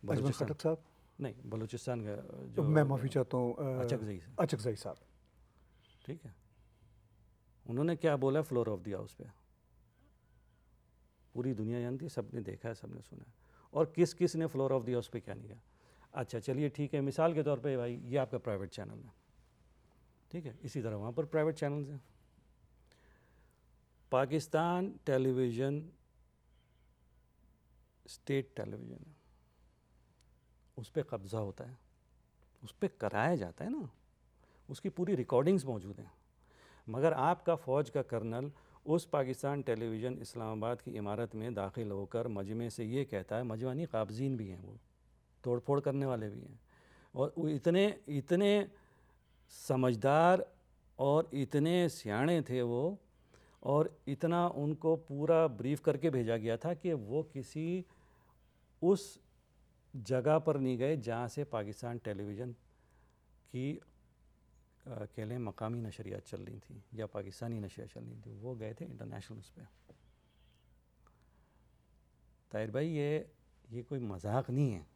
बलूचिस्तान साहब नहीं बलूचिस्तान का जो तो मैं माफ़ी चाहता हूँ अचकजई अचकजई साहब ठीक है उन्होंने क्या बोला फ्लोर ऑफ दी हाउस पे पूरी दुनिया जानती है सबने देखा है सबने सुना है और किस किस ने फ्लोर ऑफ द हाउस पे क्या नहीं किया अच्छा चलिए ठीक है मिसाल के तौर पे भाई ये आपका प्राइवेट चैनल है ठीक है इसी तरह वहाँ पर प्राइवेट चैनल्स हैं पाकिस्तान टेलीविज़न स्टेट टेलीविज़न उस पर कब्ज़ा होता है उस पर कराया जाता है ना उसकी पूरी रिकॉर्डिंग्स मौजूद हैं मगर आपका फ़ौज का कर्नल उस पाकिस्तान टेलीविज़न इस्लामाबाद की इमारत में दाखिल होकर मजमे से ये कहता है मजमानी काबजीन भी हैं वो तोड़फोड़ करने वाले भी हैं और इतने इतने समझदार और इतने सियाणे थे वो और इतना उनको पूरा ब्रीफ करके भेजा गया था कि वो किसी उस जगह पर नहीं गए जहाँ से पाकिस्तान टेलीविज़न की कह लें मकामी नशरियात चल रही थी या पाकिस्तानी नशरियात चल रही थी वो गए थे इंटरनेशनल उस पर ताहिर भाई ये ये कोई मजाक नहीं है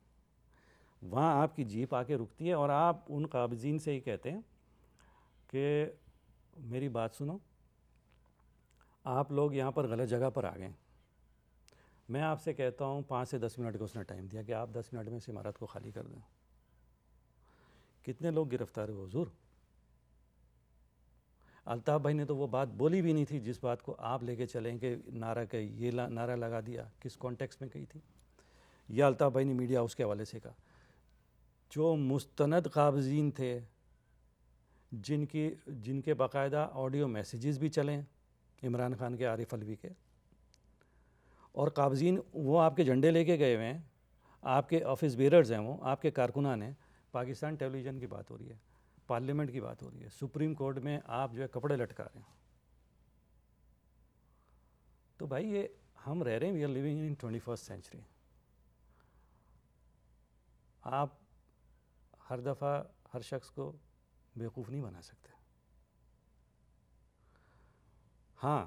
वहाँ आपकी जीप आके रुकती है और आप उन काबजीन से ही कहते हैं कि मेरी बात सुनो आप लोग यहाँ पर गलत जगह पर आ गए मैं आपसे कहता हूँ पाँच से दस मिनट का उसने टाइम दिया कि आप दस मिनट में इस इमारत को खाली कर दें कितने लोग गिरफ्तार हुए हजूर अल्ताफ़ भाई ने तो वो बात बोली भी नहीं थी जिस बात को आप लेके चलें कि नारा कही ये नारा लगा दिया किस कॉन्टेक्स्ट में कही थी यह अल्ताफ़ भाई ने मीडिया हाउस के हवाले से कहा जो मुस्तंद काबजीन थे जिनकी जिनके बाकायदा ऑडियो मैसेजेस भी चलें इमरान खान के आरिफ अलवी के और काबजीन वो आपके झंडे लेके गए हुए हैं आपके ऑफिस बेरर्स हैं वो आपके कारकुनान हैं पाकिस्तान टेलीविज़न की बात हो रही है पार्लियामेंट की बात हो रही है सुप्रीम कोर्ट में आप जो है कपड़े लटका रहे हैं तो भाई ये हम रह रहे हैं we are living in twenty first century आप हर दफ़ा हर शख्स को बेवकूफ़ नहीं बना सकते हाँ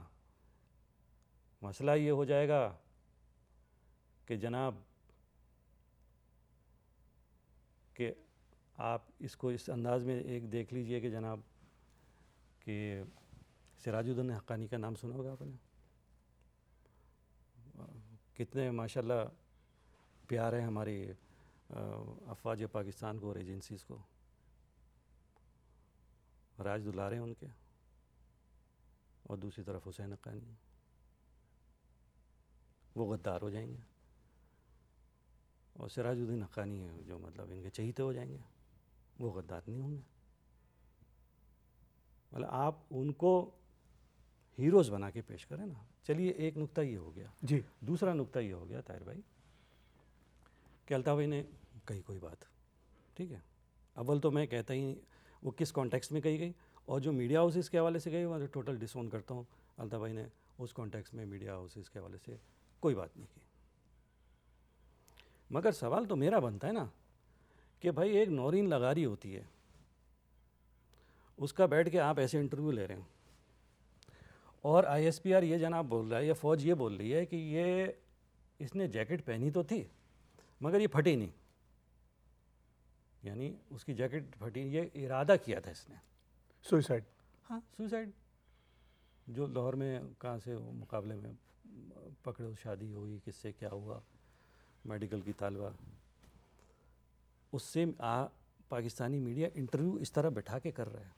मसला ये हो जाएगा कि जनाब कि आप इसको इस अंदाज़ में एक देख लीजिए कि जनाब कि सिराजुद्दीन हक्कानी का नाम सुना होगा आपने कितने माशाल्लाह प्यार है हमारी अफवाज पाकिस्तान को और एजेंसीज़ को राज दुलारे हैं उनके और दूसरी तरफ हुसैन हकानी वो गद्दार हो जाएंगे और सिराजुद्दीन हकानी है जो मतलब इनके चहीते हो जाएंगे वो गद्दार नहीं होंगे मतलब आप उनको हीरोज़ बना के पेश करें ना चलिए एक नुक्ता ये हो गया जी दूसरा नुक्ता ये हो गया ताहिर भाई कि अलता भाई ने कही कोई बात ठीक है अव्वल तो मैं कहता ही वो किस कॉन्टेक्स्ट में कही गई और जो मीडिया हाउसेस के हवाले से गई वहाँ टोटल डिसोन करता हूँ अलता भाई ने उस कॉन्टेक्स्ट में मीडिया हाउसेस के हवाले से कोई बात नहीं की मगर सवाल तो मेरा बनता है ना कि भाई एक नौरीन लगा रही होती है उसका बैठ के आप ऐसे इंटरव्यू ले रहे हैं और आईएसपीआर ये जनाब बोल रहा है या फ़ौज ये बोल रही है कि ये इसने जैकेट पहनी तो थी मगर ये फटी नहीं यानी उसकी जैकेट फटी ये इरादा किया था इसने सुइसाइड हाँ सुइसाइड जो लाहौर में कहाँ से मुकाबले में पकड़े शादी हुई किससे क्या हुआ मेडिकल की तालबा उससे आ पाकिस्तानी मीडिया इंटरव्यू इस तरह बैठा के कर रहा है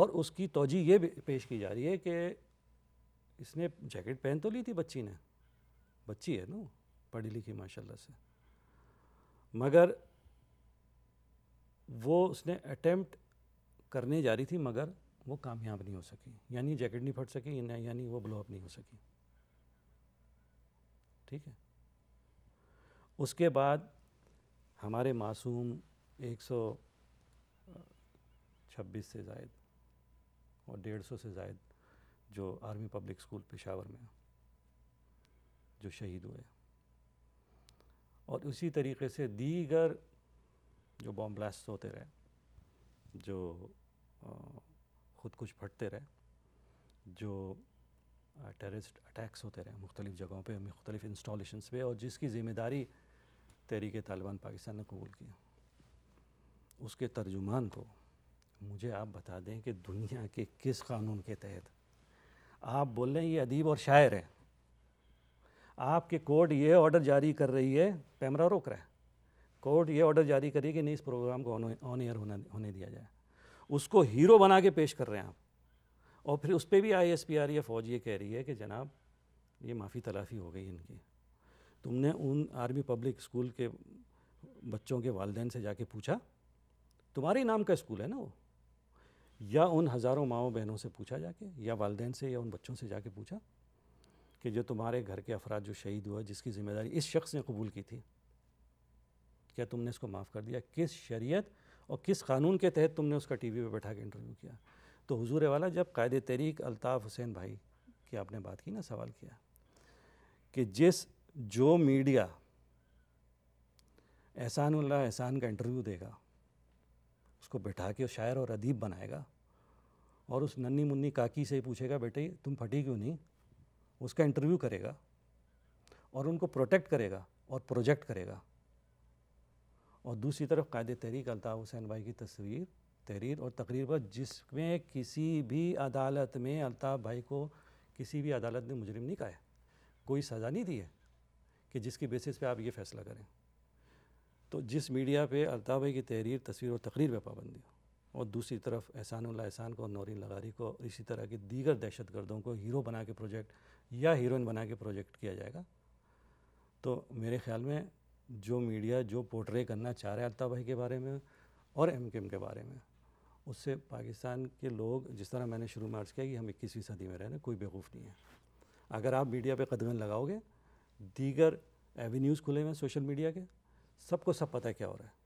और उसकी तोजी ये पेश की जा रही है कि इसने जैकेट पहन तो ली थी बच्ची ने बच्ची है ना पढ़ी लिखी माशाल्लाह से मगर वो उसने अटेम्प्ट करने जा रही थी मगर वो कामयाब नहीं हो सकी यानी जैकेट नहीं फट सकी यानी वो ब्लॉक नहीं हो सकी ठीक है उसके बाद हमारे मासूम 126 से जायद और 150 से जायद जो आर्मी पब्लिक स्कूल पेशावर में जो शहीद हुए और उसी तरीके से दीगर जो बॉम्ब ब्लास्ट होते रहे जो ख़ुद कुछ फटते रहे जो टेररिस्ट अटैक्स होते रहे मुख्तलिफ़ जगहों पर मुख्तलिफ़ इंस्टॉलेशन पे और जिसकी ज़िम्मेदारी तहरीक तालिबान पाकिस्तान ने कबूल की उसके तर्जुमान को मुझे आप बता दें कि दुनिया के किस कानून के तहत आप बोल रहे हैं ये अदीब और शायर है आपके कोर्ट ये ऑर्डर जारी कर रही है पैमरा रोक रहा है कोर्ट ये ऑर्डर जारी करी कि नहीं इस प्रोग्राम को ऑन ईयर होना होने दिया जाए उसको हीरो बना के पेश कर रहे हैं आप और फिर उस पर भी आई एस पी आर या फौज ये कह रही है कि जनाब ये माफ़ी तलाफ़ी हो गई इनकी तुमने उन आर्मी पब्लिक स्कूल के बच्चों के वालदेन से जाके पूछा तुम्हारे नाम का स्कूल है ना वो या उन हज़ारों माओ बहनों से पूछा जाके या वालदेन से या उन बच्चों से जाके पूछा कि जो तुम्हारे घर के अफराद जो शहीद हुआ जिसकी ज़िम्मेदारी इस शख्स ने कबूल की थी क्या तुमने इसको माफ़ कर दिया किस शरीयत और किस कानून के तहत तुमने उसका टी वी पर बैठा के इंटरव्यू किया तो हुजूर वाला जब कायद तहरीक अल्ताफ़ हुसैन भाई की आपने बात की ना सवाल किया कि जिस जो मीडिया एहसान एहसान का इंटरव्यू देगा उसको बैठा के शायर और अदीब बनाएगा और उस नन्नी मुन्नी काकी से पूछेगा बेटे तुम फटी क्यों नहीं उसका इंटरव्यू करेगा और उनको प्रोटेक्ट करेगा और प्रोजेक्ट करेगा और दूसरी तरफ कायद तहरीक अलताफ़ हुसैन भाई की तस्वीर तहरीर और तकरीर पर जिसमें किसी भी अदालत में अलताफ़ भाई को किसी भी अदालत ने मुजरिम नहीं कहा कोई सज़ा नहीं दी है कि जिसकी बेसिस पे आप ये फ़ैसला करें तो जिस मीडिया पे अलताफ़ भाई की तहरीर तस्वीर और तकरीर पर पाबंदी हो और दूसरी तरफ एहसानुल्ला एहसान को और नौरीन लगारी को इसी तरह के दीगर दहशत गर्दों को हीरो बना के प्रोजेक्ट या हीरोइन बना के प्रोजेक्ट किया जाएगा तो मेरे ख्याल में जो मीडिया जो पोर्ट्रे करना चाह रहे हैं भाई के बारे में और एम के एम के बारे में उससे पाकिस्तान के लोग जिस तरह मैंने शुरू में अर्ज़ किया कि हम इक्कीसवीं सदी में रह रहे हैं कोई बेवकूफ़ नहीं है अगर आप मीडिया पे कदम लगाओगे दीगर एवेन्यूज़ खुले हुए सोशल मीडिया के सबको सब पता है क्या हो रहा है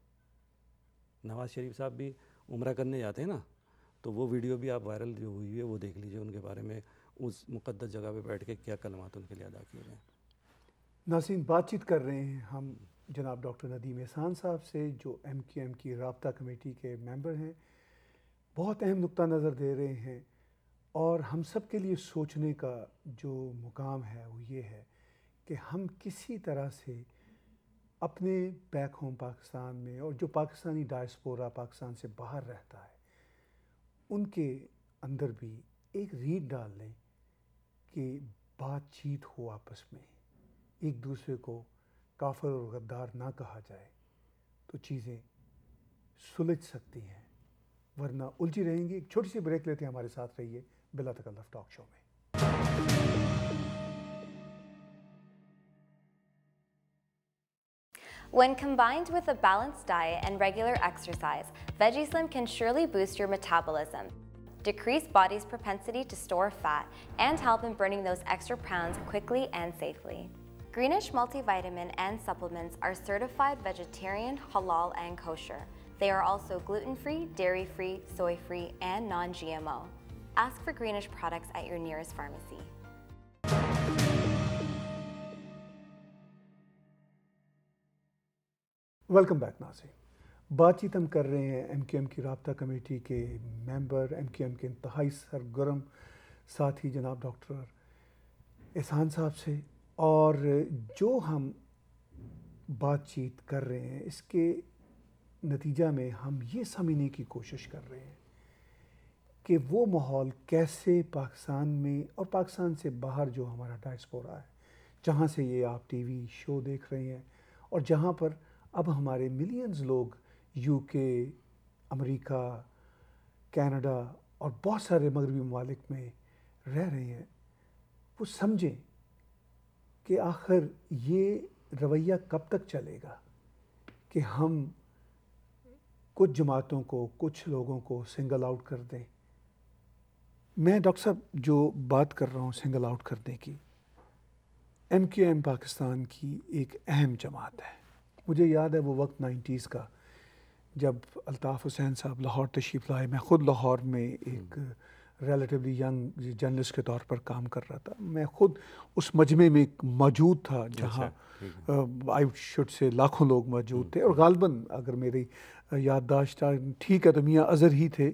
नवाज़ शरीफ साहब भी उम्र करने जाते हैं ना तो वो वीडियो भी आप वायरल जो हुई है वो देख लीजिए उनके बारे में उस मुकदस जगह पे बैठ के क्या कलमात उनके लिए अदा किए गए नासिन बातचीत कर रहे हैं हम जनाब डॉक्टर नदीम एहसान साहब से जो एम क्यू एम की रबता कमेटी के मेम्बर हैं बहुत अहम नुकता नज़र दे रहे हैं और हम सब के लिए सोचने का जो मुकाम है वो ये है कि हम किसी तरह से अपने बैक होम पाकिस्तान में और जो पाकिस्तानी डायस्पोरा पाकिस्तान से बाहर रहता है उनके अंदर भी एक रीढ़ डाल लें कि बातचीत हो आपस में एक दूसरे को काफर और गद्दार ना कहा जाए तो चीज़ें सुलझ सकती हैं वरना उलझी रहेंगी एक छोटी सी ब्रेक लेते हैं हमारे साथ रहिए बिला तकल्लफ टॉक शो में When combined with a balanced diet and regular exercise, Veggie Slim can surely boost your metabolism. decrease body's propensity to store fat, and help in burning those extra pounds quickly and safely. Greenish multivitamin and supplements are certified vegetarian, halal, and kosher. They are also gluten-free, dairy-free, soy-free, and non-GMO. Ask for Greenish products at your nearest pharmacy. Welcome back, Nazi. बातचीत हम कर रहे हैं M Q M की रबता committee के member M Q M के इंतहाई सरगर्म साथी जनाब डॉक्टर एहसान साहब से और जो हम बातचीत कर रहे हैं इसके नतीजा में हम ये समझने की कोशिश कर रहे हैं कि वो माहौल कैसे पाकिस्तान में और पाकिस्तान से बाहर जो हमारा डायस्पोरा है जहाँ से ये आप टीवी शो देख रहे हैं और जहाँ पर अब हमारे मिलियंस लोग यूके अमेरिका कनाडा और बहुत सारे मगरबी ममालिक में रह रहे हैं वो समझें कि आखिर ये रवैया कब तक चलेगा कि हम कुछ जमातों को कुछ लोगों को सिंगल आउट कर दें मैं डॉक्टर साहब जो बात कर रहा हूँ सिंगल आउट करने की एम क्यू एम पाकिस्तान की एक अहम जमात है मुझे याद है वो वक्त नाइन्टीज़ का जब अल्ताफ़ हुसैन साहब लाहौर तशरीफ़ लाए मैं ख़ुद लाहौर में एक रिलेटिवली यंग जर्नलिस्ट के तौर पर काम कर रहा था मैं ख़ुद उस मजमे में मौजूद था जहाँ आई शुड से लाखों लोग मौजूद हम्म। थे और गालबा अगर मेरी याददाश्त ठीक है तो मियाँ अज़र ही थे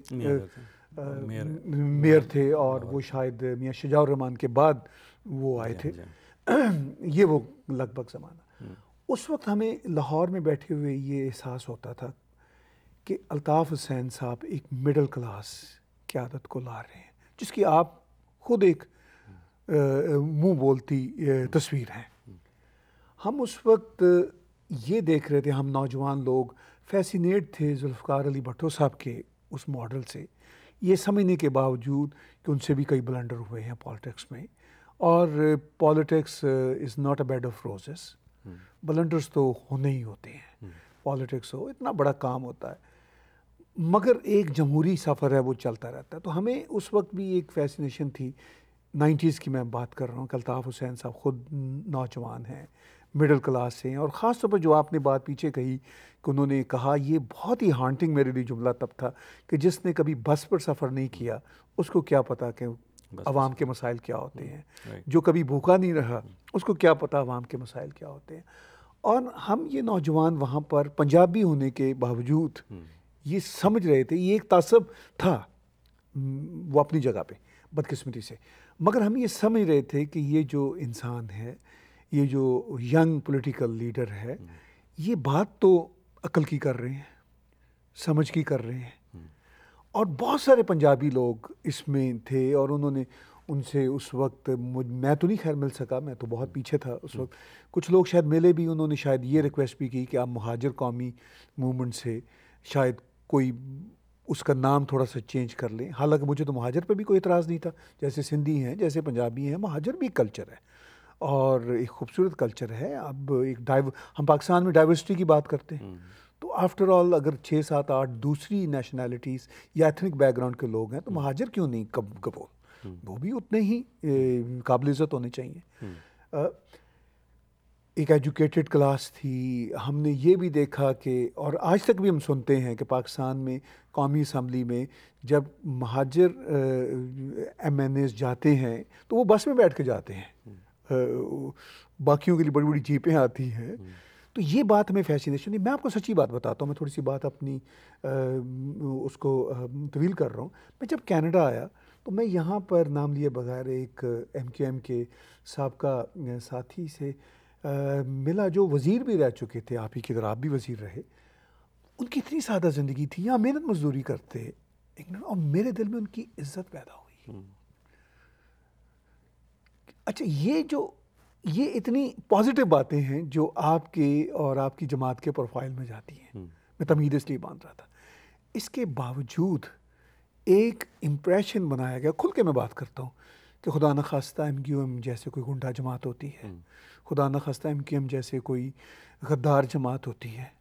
मेयर थे और वो शायद मियाँ रहमान के बाद वो आए थे ये वो लगभग ज़माना हम्म। उस वक्त हमें लाहौर में बैठे हुए ये एहसास होता था कि अल्ताफ़ हुसैन साहब एक मिडिल क्लास क्यादत को ला रहे हैं जिसकी आप खुद एक मुंह बोलती तस्वीर हैं हम उस वक्त ये देख रहे थे हम नौजवान लोग फैसिनेट थे जुल्फ़ार अली भट्टो साहब के उस मॉडल से ये समझने के बावजूद कि उनसे भी कई ब्लंडर हुए हैं पॉलिटिक्स में और politics is not a bed of roses blunders तो होने ही होते हैं पॉलिटिक्स हम्म। हो इतना बड़ा काम होता है मगर एक जमहूरी सफ़र है वो चलता रहता है तो हमें उस वक्त भी एक फैसिनेशन थी नाइन्टीज़ की मैं बात कर रहा हूँ कलताफ़ हुसैन साहब ख़ुद नौजवान हैं मिडिल क्लास से हैं और ख़ास तौर पर जो आपने बात पीछे कही कि उन्होंने कहा ये बहुत ही हांटिंग मेरे लिए जुमला तब था कि जिसने कभी बस पर सफ़र नहीं किया उसको क्या पता कि आवाम के मसाइल क्या होते हम्म, हैं जो कभी भूखा नहीं रहा हम्म। उसको क्या पता आवाम के मसाइल क्या होते हैं और हम ये नौजवान वहाँ पर पंजाबी होने के बावजूद हम्म। ये समझ रहे थे ये एक तासब था वो अपनी जगह पे बदकिस्मती से मगर हम ये समझ रहे थे कि ये जो इंसान है ये जो यंग पॉलिटिकल लीडर है हम्म। ये बात तो अकल की कर रहे हैं समझ की कर रहे हैं हम्म। और बहुत सारे पंजाबी लोग इसमें थे और उन्होंने उनसे उस वक्त मैं तो नहीं खैर मिल सका मैं तो बहुत हम्म। पीछे था उस वक्त कुछ लोग शायद मिले भी उन्होंने शायद ये रिक्वेस्ट भी की कि आप महाजर कौमी मूवमेंट से शायद कोई उसका नाम थोड़ा सा चेंज कर लें हालांकि मुझे तो महाजर पर भी कोई इतराज़ नहीं था जैसे सिंधी हैं जैसे पंजाबी हैं महाजर भी कल्चर है और एक खूबसूरत कल्चर है अब एक डाइव हम पाकिस्तान में डाइवर्सिटी की बात करते हैं हम्म। तो आफ्टर ऑल अगर छः सात आठ दूसरी नेशनैलिटीज़ या एथनिक बैकग्राउंड के लोग हैं तो महाजर क्यों नहीं कब कबूल हम्म। वो भी उतने ही काबिल इज़्ज़त होने चाहिए हम्म। एक एजुकेटेड क्लास थी हमने ये भी देखा कि और आज तक भी हम सुनते हैं कि पाकिस्तान में कौमी असम्बली में जब महाजर एम एन जाते हैं तो वो बस में बैठ कर जाते हैं हम्म। बाकियों के लिए बड़ी बड़ी जीपें आती हैं हम्म। तो ये बात हमें फैसिनेशन नहीं मैं आपको सच्ची बात बताता हूँ मैं थोड़ी सी बात अपनी आ, उसको तवील कर रहा हूँ मैं जब कनाडा आया तो मैं यहाँ पर नाम लिए बगैर एक एम क्यू एम के साहब का साथी से मिला जो वज़ीर भी रह चुके थे आप ही की तरह आप भी वज़ीर रहे उनकी इतनी सादा ज़िंदगी थी यहाँ मेहनत मजदूरी करते और मेरे दिल में उनकी इज्जत पैदा हुई हम्म। अच्छा ये जो ये इतनी पॉजिटिव बातें हैं जो आपके और आपकी जमात के प्रोफाइल में जाती हैं हम्म। मैं तमीद इसलिए बांध रहा था इसके बावजूद एक इम्प्रेशन बनाया गया खुल के मैं बात करता हूँ कि खुदा न खास्ता एम क्यू एम जैसे कोई गुंडा जमात होती है हम्म। खुदा न खस्ता एम के एम जैसे कोई गद्दार जमात होती है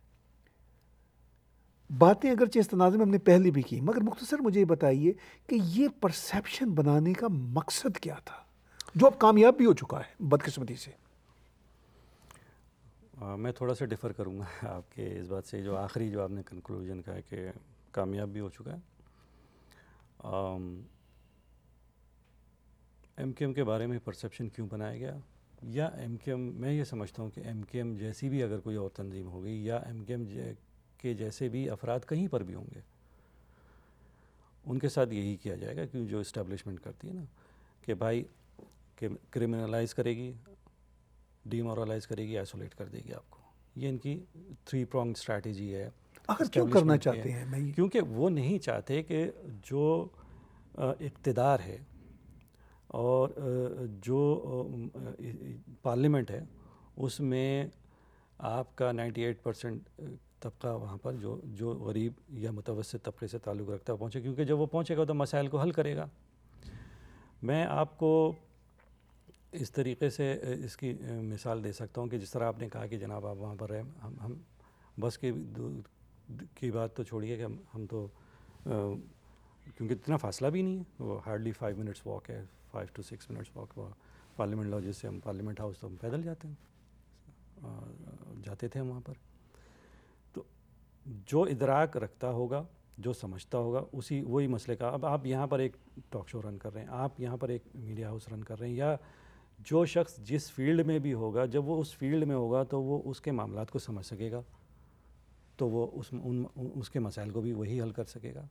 बातें अगरचे इस तनाज़ में हमने पहले भी की मगर मुख्तसर मुझे बताइए कि ये परसेप्शन बनाने का मकसद क्या था जो अब कामयाब भी हो चुका है बदकस्मती से आ, मैं थोड़ा सा डिफ़र करूँगा आपके इस बात से जो आखिरी जो आपने कंक्लूजन कहा कि कामयाब भी हो चुका है एम के एम के बारे में परसेप्शन क्यों बनाया गया या एम के एम मैं ये समझता हूँ कि एम के एम जैसी भी अगर कोई और तंजीम होगी या एम के एम के जैसे भी अफराद कहीं पर भी होंगे उनके साथ यही किया जाएगा क्योंकि जो इस्टेब्लिशमेंट करती है ना कि भाई कि क्रिमिनलाइज करेगी डीमोरलाइज करेगी आइसोलेट कर देगी आपको ये इनकी थ्री प्रॉन्ग स्ट्रैटेजी है अगर क्यों करना चाहते हैं है? क्योंकि वो नहीं चाहते कि जो इकतदार है और जो पार्लियामेंट है उसमें आपका 98 परसेंट तबका वहाँ पर जो जो गरीब या मुतवसत तबके से ताल्लुक़ रखता है पहुँचे क्योंकि जब वो पहुँचेगा तो मसाइल को हल करेगा मैं आपको इस तरीके से इसकी मिसाल दे सकता हूँ कि जिस तरह आपने कहा कि जनाब आप वहाँ पर रहे हम हम बस की की बात तो छोड़िए कि हम, हम तो आ, क्योंकि इतना फासला भी नहीं है वो हार्डली फाइव मिनट्स वॉक है five to six minutes walk हुआ पार्लियामेंट लॉजी से हम पार्लियामेंट हाउस तो हम पैदल जाते हैं जाते थे हम वहाँ पर तो जो इदराक रखता होगा जो समझता होगा उसी वही मसले का अब आप यहाँ पर एक टॉक शो रन कर रहे हैं आप यहाँ पर एक मीडिया हाउस रन कर रहे हैं या जो शख्स जिस फील्ड में भी होगा जब वो उस फील्ड में होगा तो वो उसके मामला को समझ सकेगा तो वो उस उन, उसके मसाइल को भी वही हल कर सकेगा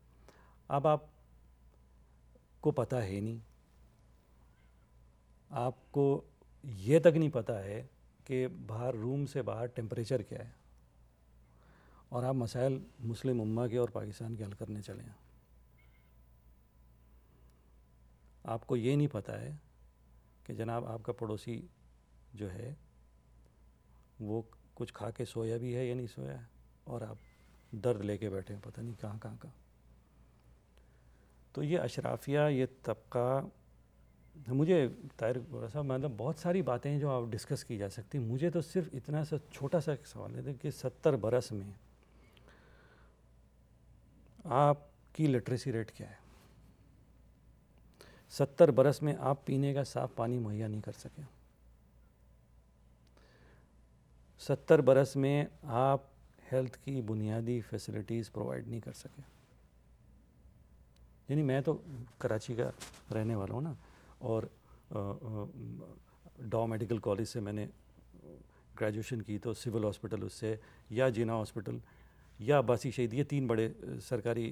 अब आप को पता है नहीं आपको ये तक नहीं पता है कि बाहर रूम से बाहर टेम्परेचर क्या है और आप मसाइल मुस्लिम उम्मा के और पाकिस्तान के हल करने चले हैं आपको ये नहीं पता है कि जनाब आपका पड़ोसी जो है वो कुछ खा के सोया भी है या नहीं सोया है और आप दर्द लेके बैठे हैं पता नहीं कहाँ कहाँ का तो ये अशराफिया ये तबका मुझे तायर गोरा साहब मतलब बहुत सारी बातें हैं जो आप डिस्कस की जा सकती मुझे तो सिर्फ इतना सा छोटा सा सवाल है कि सत्तर बरस में आपकी लिटरेसी रेट क्या है सत्तर बरस में आप पीने का साफ पानी मुहैया नहीं कर सके सत्तर बरस में आप हेल्थ की बुनियादी फैसिलिटीज़ प्रोवाइड नहीं कर सके यानी मैं तो कराची का रहने वाला हूँ ना और डॉ मेडिकल कॉलेज से मैंने ग्रेजुएशन की तो सिविल हॉस्पिटल उससे या जिना हॉस्पिटल या बासी शहीद ये तीन बड़े सरकारी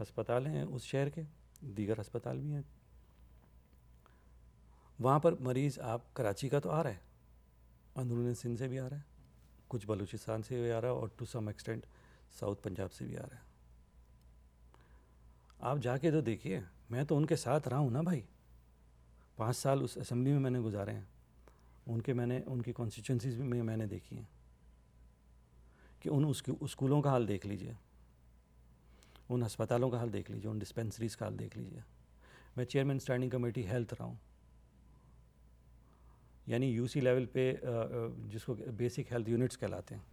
अस्पताल हैं उस शहर के दीगर अस्पताल भी हैं वहाँ पर मरीज़ आप कराची का तो आ रहा है अंदरून सिंध से भी आ रहा है कुछ बलूचिस्तान से भी आ रहा है और to some extent south Punjab से भी आ रहा है आप जाके तो देखिए मैं तो उनके साथ रहा हूँ ना भाई पाँच साल उस असम्बली में मैंने गुजारे हैं उनके मैंने उनकी कॉन्स्टिट्यूंसीज में मैंने देखी हैं कि उन स्कूलों का हाल देख लीजिए उन अस्पतालों का हाल देख लीजिए उन डिस्पेंसरीज का हाल देख लीजिए मैं चेयरमैन स्टैंडिंग कमेटी हेल्थ रहा हूँ यानी यूसी लेवल पे जिसको बेसिक हेल्थ यूनिट्स कहलाते हैं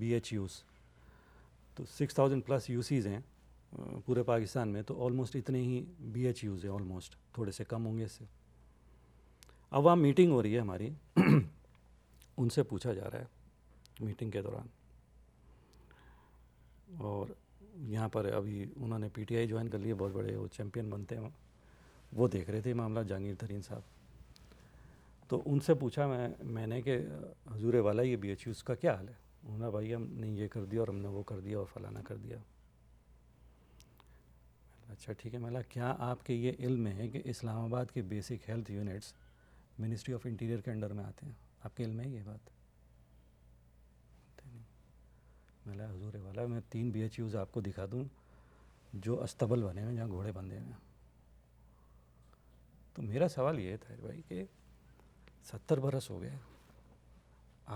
बी एच यूज़ तो six thousand plus U C's हैं पूरे पाकिस्तान में तो ऑलमोस्ट इतने ही बी एच यूज़ हैं ऑलमोस्ट थोड़े से कम होंगे इससे अब वहाँ मीटिंग हो रही है हमारी उनसे पूछा जा रहा है मीटिंग के दौरान और यहाँ पर अभी उन्होंने पीटीआई ज्वाइन कर लिए बहुत बड़े वो चैम्पियन बनते हैं वो देख रहे थे मामला जहांगीर तरीन साहब तो उनसे पूछा मैं मैंने कि हजूर वाला ये बी एच यू उसका क्या हाल है उन्होंने भाई हमने ये कर दिया और हमने वो कर दिया और फलाना कर दिया अच्छा ठीक है मैला क्या आपके ये इल्म है कि इस्लामाबाद के basic health units ministry of interior के अंडर में आते हैं आपके इल्म है ये बात मैं हजूर वाला मैं तीन बी एच यूज़ आपको दिखा दूँ जो अस्तबल बने हैं जहाँ घोड़े बंधे हैं तो मेरा सवाल ये था भाई कि सत्तर बरस हो गए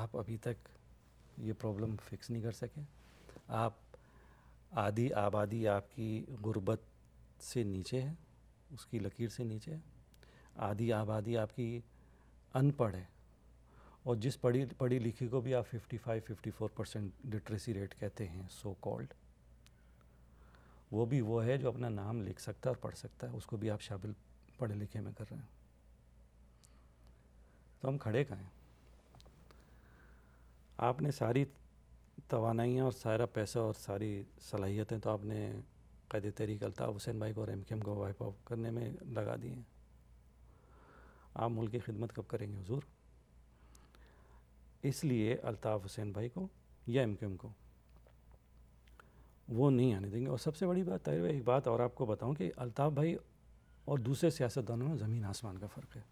आप अभी तक ये प्रॉब्लम फिक्स नहीं कर सके आप आधी आबादी आपकी गुर्बत से नीचे है उसकी लकीर से नीचे है आधी आबादी आपकी अनपढ़ है और जिस पढ़ी पढ़ी लिखी को भी आप 55 54 परसेंट लिटरेसी रेट कहते हैं सो कॉल्ड वो भी वो है जो अपना नाम लिख सकता है और पढ़ सकता है उसको भी आप शामिल पढ़े लिखे में कर रहे हैं तो हम खड़े कहें आपने सारी तोानाइयाँ और सारा पैसा और सारी सलाहियतें तो आपने कैद तहरीक अल्ताफ़ हुसैन भाई को और एम के एम को वाइप ऑफ करने में लगा दिए हैं आप मुल्क की खिदमत कब करेंगे हजूर इसलिए अल्ताफ़ हुसैन भाई को या एम को वो नहीं आने देंगे और सबसे बड़ी बात ताहिर एक बात और आपको बताऊं कि अल्ताफ़ भाई और दूसरे सियासतदानों में ज़मीन आसमान का फ़र्क है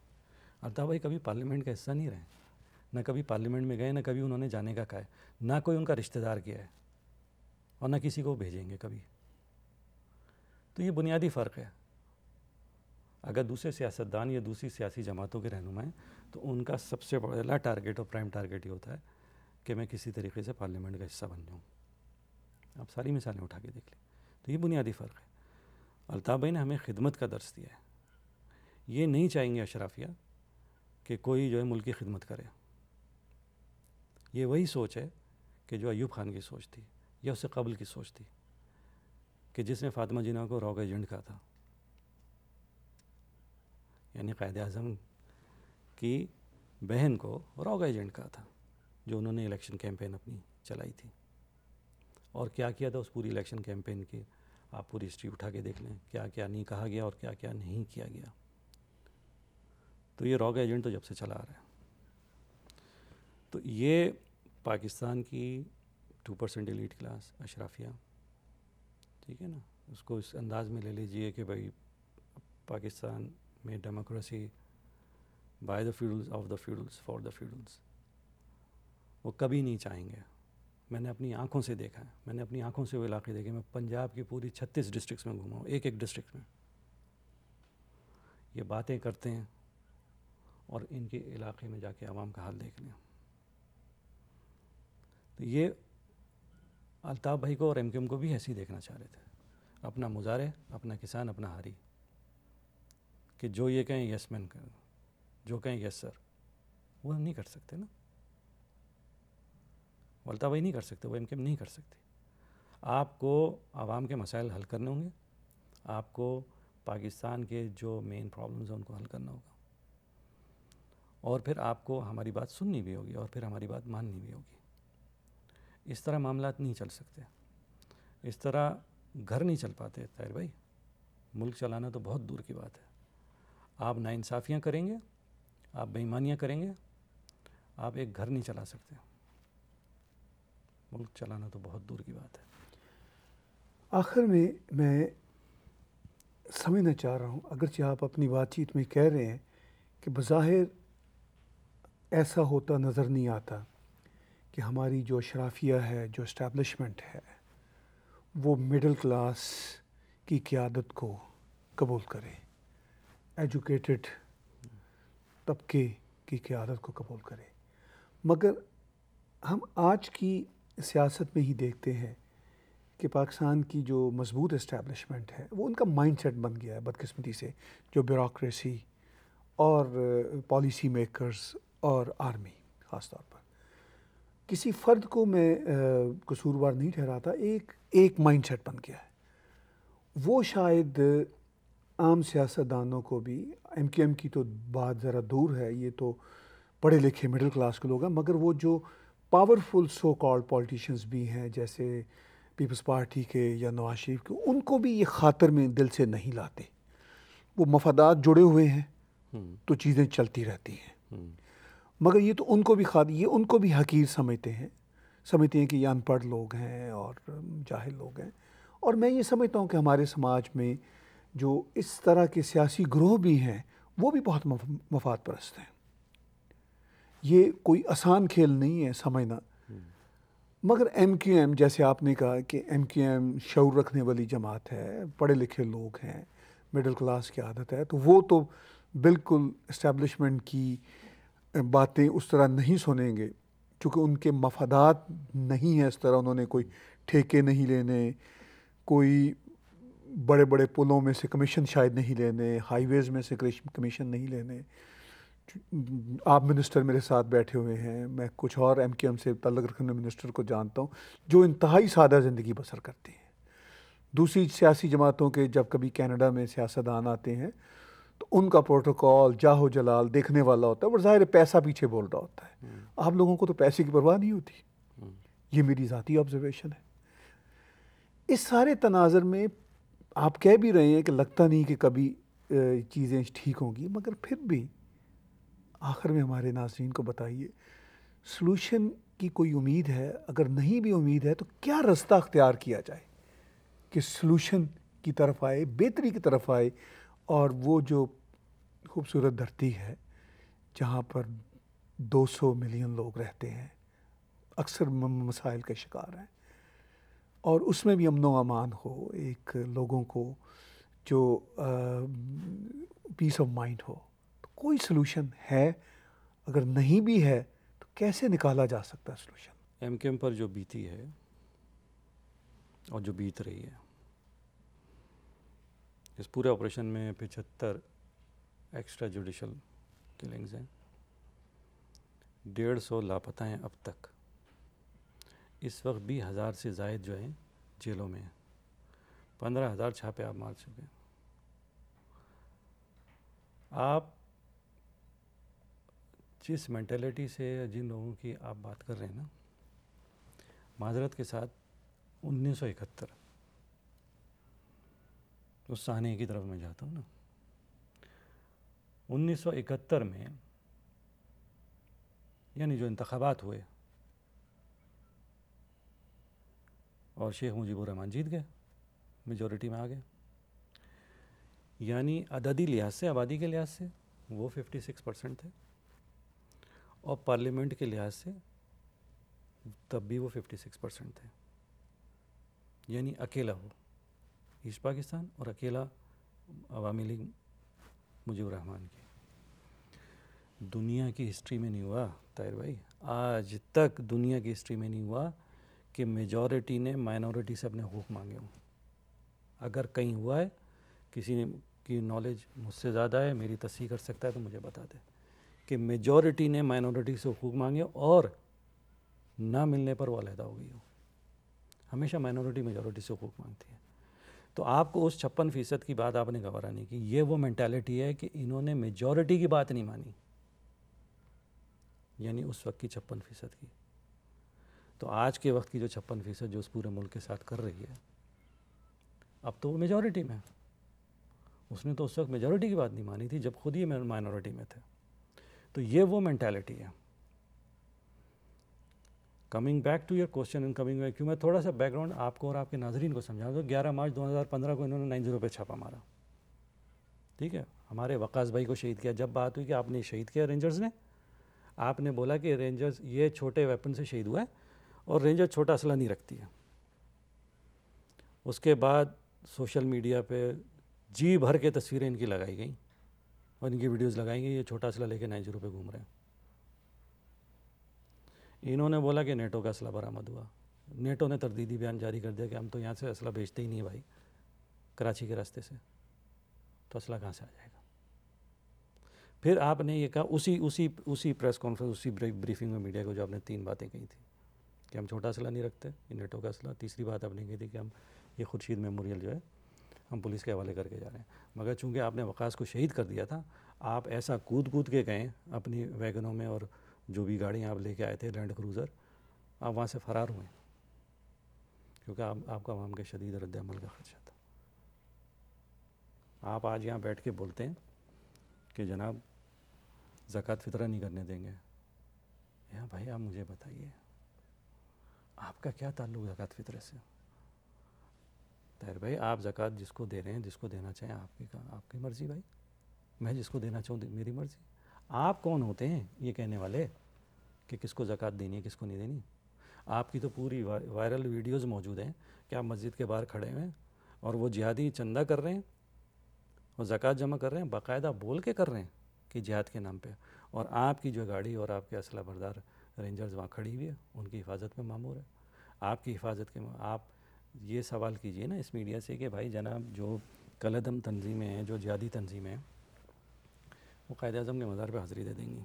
अल्ताफ़ भाई कभी पार्लियामेंट का हिस्सा नहीं रहे ना कभी पार्लियामेंट में गए ना कभी उन्होंने जाने का कहा है ना कोई उनका रिश्तेदार किया है और ना किसी को भेजेंगे कभी तो ये बुनियादी फ़र्क है अगर दूसरे सियासतदान या दूसरी सियासी जमातों के रहनुमा हैं तो उनका सबसे बड़ा टारगेट और प्राइम टारगेट ये होता है कि मैं किसी तरीके से पार्लियामेंट का हिस्सा बन जाऊँ आप सारी मिसालें उठा के देख लें तो ये बुनियादी फ़र्क है अलताफ़ भाई ने हमें खिदमत का दर्ज दिया है ये नहीं चाहेंगे अशराफिया कि कोई जो है मुल्क की खिदमत करे ये वही सोच है कि जो अयूब खान की सोच थी या उससे कबल की सोच थी कि जिसने फातिमा जिना को रॉक एजेंट कहा था यानी क़ायद अज़म की बहन को रॉग एजेंट कहा था जो उन्होंने इलेक्शन कैंपेन अपनी चलाई थी और क्या किया था उस पूरी इलेक्शन कैंपेन की आप पूरी हिस्ट्री उठा के देख लें क्या क्या नहीं कहा गया और क्या क्या नहीं किया गया तो ये रॉग एजेंट तो जब से चला आ रहा है तो ये पाकिस्तान की टू परसेंट एलिट क्लास अशराफिया ठीक है ना उसको इस अंदाज़ में ले लीजिए कि भाई पाकिस्तान मे democracy by the feudals of the feudals for the feudals वो कभी नहीं चाहेंगे मैंने अपनी आँखों से देखा है मैंने अपनी आँखों से वो इलाके देखे मैं पंजाब की पूरी छत्तीस डिस्ट्रिक्ट्स में घूमा हूँ एक एक डिस्ट्रिक्ट में ये बातें करते हैं और इनके इलाके में जाके आवाम का हाल देख लें तो ये अल्ताफ़ भाई को और एम को भी ऐसे ही देखना चाह रहे थे अपना मुजारे अपना किसान अपना हारी कि जो ये कहें यस मैन कर जो कहें यस सर वो हम नहीं कर सकते ना वलता भाई नहीं कर सकते वो एम नहीं कर सकते आपको आवाम के मसाइल हल करने होंगे आपको पाकिस्तान के जो मेन प्रॉब्लम्स हैं उनको हल करना होगा और फिर आपको हमारी बात सुननी भी होगी और फिर हमारी बात माननी भी होगी इस तरह मामला नहीं चल सकते इस तरह घर नहीं चल पाते ताहिर भाई मुल्क चलाना तो बहुत दूर की बात है आप नाइंसाफ़ियाँ करेंगे आप बेईमानियाँ करेंगे आप एक घर नहीं चला सकते मुल्क चलाना तो बहुत दूर की बात है आखिर में मैं समझना चाह रहा हूँ अगरचे आप अपनी बातचीत में कह रहे हैं कि बज़ाहिर ऐसा होता नज़र नहीं आता कि हमारी जो शराफिया है जो इस्टेबलिशमेंट है वो मिडिल क्लास की क़्यादत को कबूल करें एजुकेटेड तबके की क्यादत को कबूल करे मगर हम आज की सियासत में ही देखते हैं कि पाकिस्तान की जो मजबूत इस्टेबलिशमेंट है वो उनका माइंडसेट बन गया है बदकस्मती से जो ब्यूरोसी और पॉलिसी मेकर्स और आर्मी ख़ास तौर पर किसी फ़र्द को मैं कसूरवार नहीं ठहराता एक एक माइंडसेट बन गया है वो शायद आम सियासतदानों को भी एम के एम की तो बात ज़रा दूर है ये तो पढ़े लिखे मिडिल क्लास के लोग हैं मगर वो जो पावरफुल सो कॉल्ड पॉलिटिशियंस भी हैं जैसे पीपल्स पार्टी के या नवाज शरीफ के उनको भी ये खातर में दिल से नहीं लाते वो मफादात जुड़े हुए हैं हम्म। तो चीज़ें चलती रहती हैं हम्म। मगर ये तो उनको भी खाद ये उनको भी हकीर समझते हैं समझते हैं कि ये अनपढ़ लोग हैं और जाहिल लोग हैं और मैं ये समझता हूँ कि हमारे समाज में जो इस तरह के सियासी ग्रोह भी हैं वो भी बहुत मफाद परस्त हैं ये कोई आसान खेल नहीं है समझना मगर एम क्यू एम जैसे आपने कहा कि एम क्यू एम शौर रखने वाली जमात है पढ़े लिखे लोग हैं मिडिल क्लास की आदत है तो वो तो बिल्कुल इस्टेबलिशमेंट की बातें उस तरह नहीं सुनेंगे क्योंकि उनके मफादात नहीं हैं इस तरह उन्होंने कोई ठेके नहीं लेने कोई बड़े बड़े पुलों में से कमीशन शायद नहीं लेने हाईवेज़ में से कमीशन नहीं लेने आप मिनिस्टर मेरे साथ बैठे हुए हैं मैं कुछ और एम के एम से तल्लक रखने मिनिस्टर को जानता हूँ जो इंतहाई सादा ज़िंदगी बसर करते हैं दूसरी सियासी जमातों के जब कभी कैनेडा में सियासतदान आते हैं तो उनका प्रोटोकॉल जाहो जलाल देखने वाला होता है और ज़ाहिर पैसा पीछे बोल रहा होता है हम्म। आप लोगों को तो पैसे की परवाह नहीं होती हम्म। ये मेरी ज़ाती ऑब्जर्वेशन है इस सारे तनाजर में आप कह भी रहे हैं कि लगता नहीं कि कभी चीज़ें ठीक होंगी मगर फिर भी आखिर में हमारे नाजरन को बताइए सोलूशन की कोई उम्मीद है अगर नहीं भी उम्मीद है तो क्या रास्ता अख्तियार किया जाए कि सलूशन की तरफ आए बेहतरी की तरफ आए और वो जो खूबसूरत धरती है जहाँ पर 200 मिलियन लोग रहते हैं अक्सर मसाइल का शिकार हैं और उसमें भी अमन अमान हो एक लोगों को जो पीस ऑफ माइंड हो तो कोई सलूशन है अगर नहीं भी है तो कैसे निकाला जा सकता है सलूशन एम के एम पर जो बीती है और जो बीत रही है इस पूरे ऑपरेशन में पिचहत्तर एक्स्ट्रा जुडिशल किलिंग्स हैं डेढ़ सौ लापता हैं अब तक इस वक्त भी हज़ार से जायद जो है जेलों में पंद्रह हज़ार छापे आप मार चुके हैं आप जिस मैंटेलिटी से जिन लोगों की आप बात कर रहे हैं ना माजरत के साथ 1971 उस सहने की तरफ मैं जाता हूँ ना 1971 में यानी जो इंतबात हुए और शेख रहमान जीत गए मेजोरिटी में आ गए यानी अददी लिहाज से आबादी के लिहाज से वो 56 परसेंट थे और पार्लियामेंट के लिहाज से तब भी वो 56 परसेंट थे यानी अकेला वो ईस्ट पाकिस्तान और अकेला अवामी लीग रहमान की दुनिया की हिस्ट्री में नहीं हुआ ताहिर भाई आज तक दुनिया की हिस्ट्री में नहीं हुआ कि मेजॉरिटी ने माइनॉरिटी से अपने हकूक मांगे हों अगर कहीं हुआ है किसी ने की नॉलेज मुझसे ज़्यादा है मेरी तस्सी कर सकता है तो मुझे बता दे कि मेजॉरिटी ने माइनॉरिटी से हकूक मांगे और ना मिलने पर वो अलहदा हो गई हो हमेशा माइनॉरिटी मेजॉरिटी से हकूक मांगती है तो आपको उस छप्पन फ़ीसद की बात आपने घबरा नहीं की ये वो मैंटेलिटी है कि इन्होंने मेजॉरिटी की बात नहीं मानी यानी उस वक्त की छप्पन फ़ीसद की तो आज के वक्त की जो छप्पन फीसद जो उस पूरे मुल्क के साथ कर रही है अब तो वो मेजोरिटी में है उसने तो उस वक्त मेजोरिटी की बात नहीं मानी थी जब खुद ही माइनॉरिटी में थे तो ये वो मैंटेलिटी है coming back to your question in coming back क्यों मैं थोड़ा सा बैकग्राउंड आपको और आपके नाजरीन को समझा दो तो ग्यारह मार्च 2015 को इन्होंने नाइन जीरो पर छापा मारा ठीक है हमारे वकास भाई को शहीद किया जब बात हुई कि आपने शहीद किया रेंजर्स ने आपने बोला कि रेंजर्स ये छोटे वेपन से शहीद हुआ है और रेंजर छोटा असला नहीं रखती है उसके बाद सोशल मीडिया पे जी भर के तस्वीरें इनकी लगाई गई और इनकी वीडियोस लगाई गई ये छोटा असला लेके नाइजीरो पे घूम रहे हैं इन्होंने बोला कि नेटो का असला बरामद हुआ नेटो ने तरदीदी बयान जारी कर दिया कि हम तो यहाँ से असला भेजते ही नहीं भाई कराची के रास्ते से तो असला कहाँ से आ जाएगा फिर आपने ये कहा उसी उसी उसी प्रेस कॉन्फ्रेंस उसी ब्रीफिंग में मीडिया को जो आपने तीन बातें कही थी कि हम छोटा असला नहीं रखते ये का सिला तीसरी बात आपने कही थी कि हम ये खुर्शीद मेमोरियल जो है हम पुलिस के हवाले करके जा रहे हैं मगर चूंकि आपने वकास को शहीद कर दिया था आप ऐसा कूद कूद के गए अपनी वैगनों में और जो भी गाड़ियाँ आप लेके आए थे लैंड क्रूज़र आप वहाँ से फ़रार हुए क्योंकि आप, आपका वहाँ के शदीद रद्दमल का खर्चा था आप आज यहाँ बैठ के बोलते हैं कि जनाब ज़क़़त फितरा नहीं करने देंगे यहाँ भाई आप मुझे बताइए आपका क्या ताल्लुक ज़क़़त फितरे से तैर भाई आप जक़ात जिसको दे रहे हैं जिसको देना चाहें आपकी का आपकी मर्ज़ी भाई मैं जिसको देना चाहूँ मेरी मर्ज़ी आप कौन होते हैं ये कहने वाले कि किसको जक़ात देनी है किसको नहीं देनी आपकी तो पूरी वायरल वीडियोस मौजूद हैं कि आप मस्जिद के बाहर खड़े हुए हैं और वो जिहादी चंदा कर रहे हैं और जक़ात जमा कर रहे हैं बाकायदा बोल के कर रहे हैं कि जिहाद के नाम पे और आपकी जो गाड़ी और आपके असला बरदार रेंजर्स वहाँ खड़ी हुई है उनकी हिफाजत में मामूर है आपकी हिफाजत के आप ये सवाल कीजिए ना इस मीडिया से कि भाई जनाब जो कलदम तंजीमें हैं जो ज्यादी तंजीमें हैं वो कायद अजम के मज़ार पर हाज़िरी दे देंगी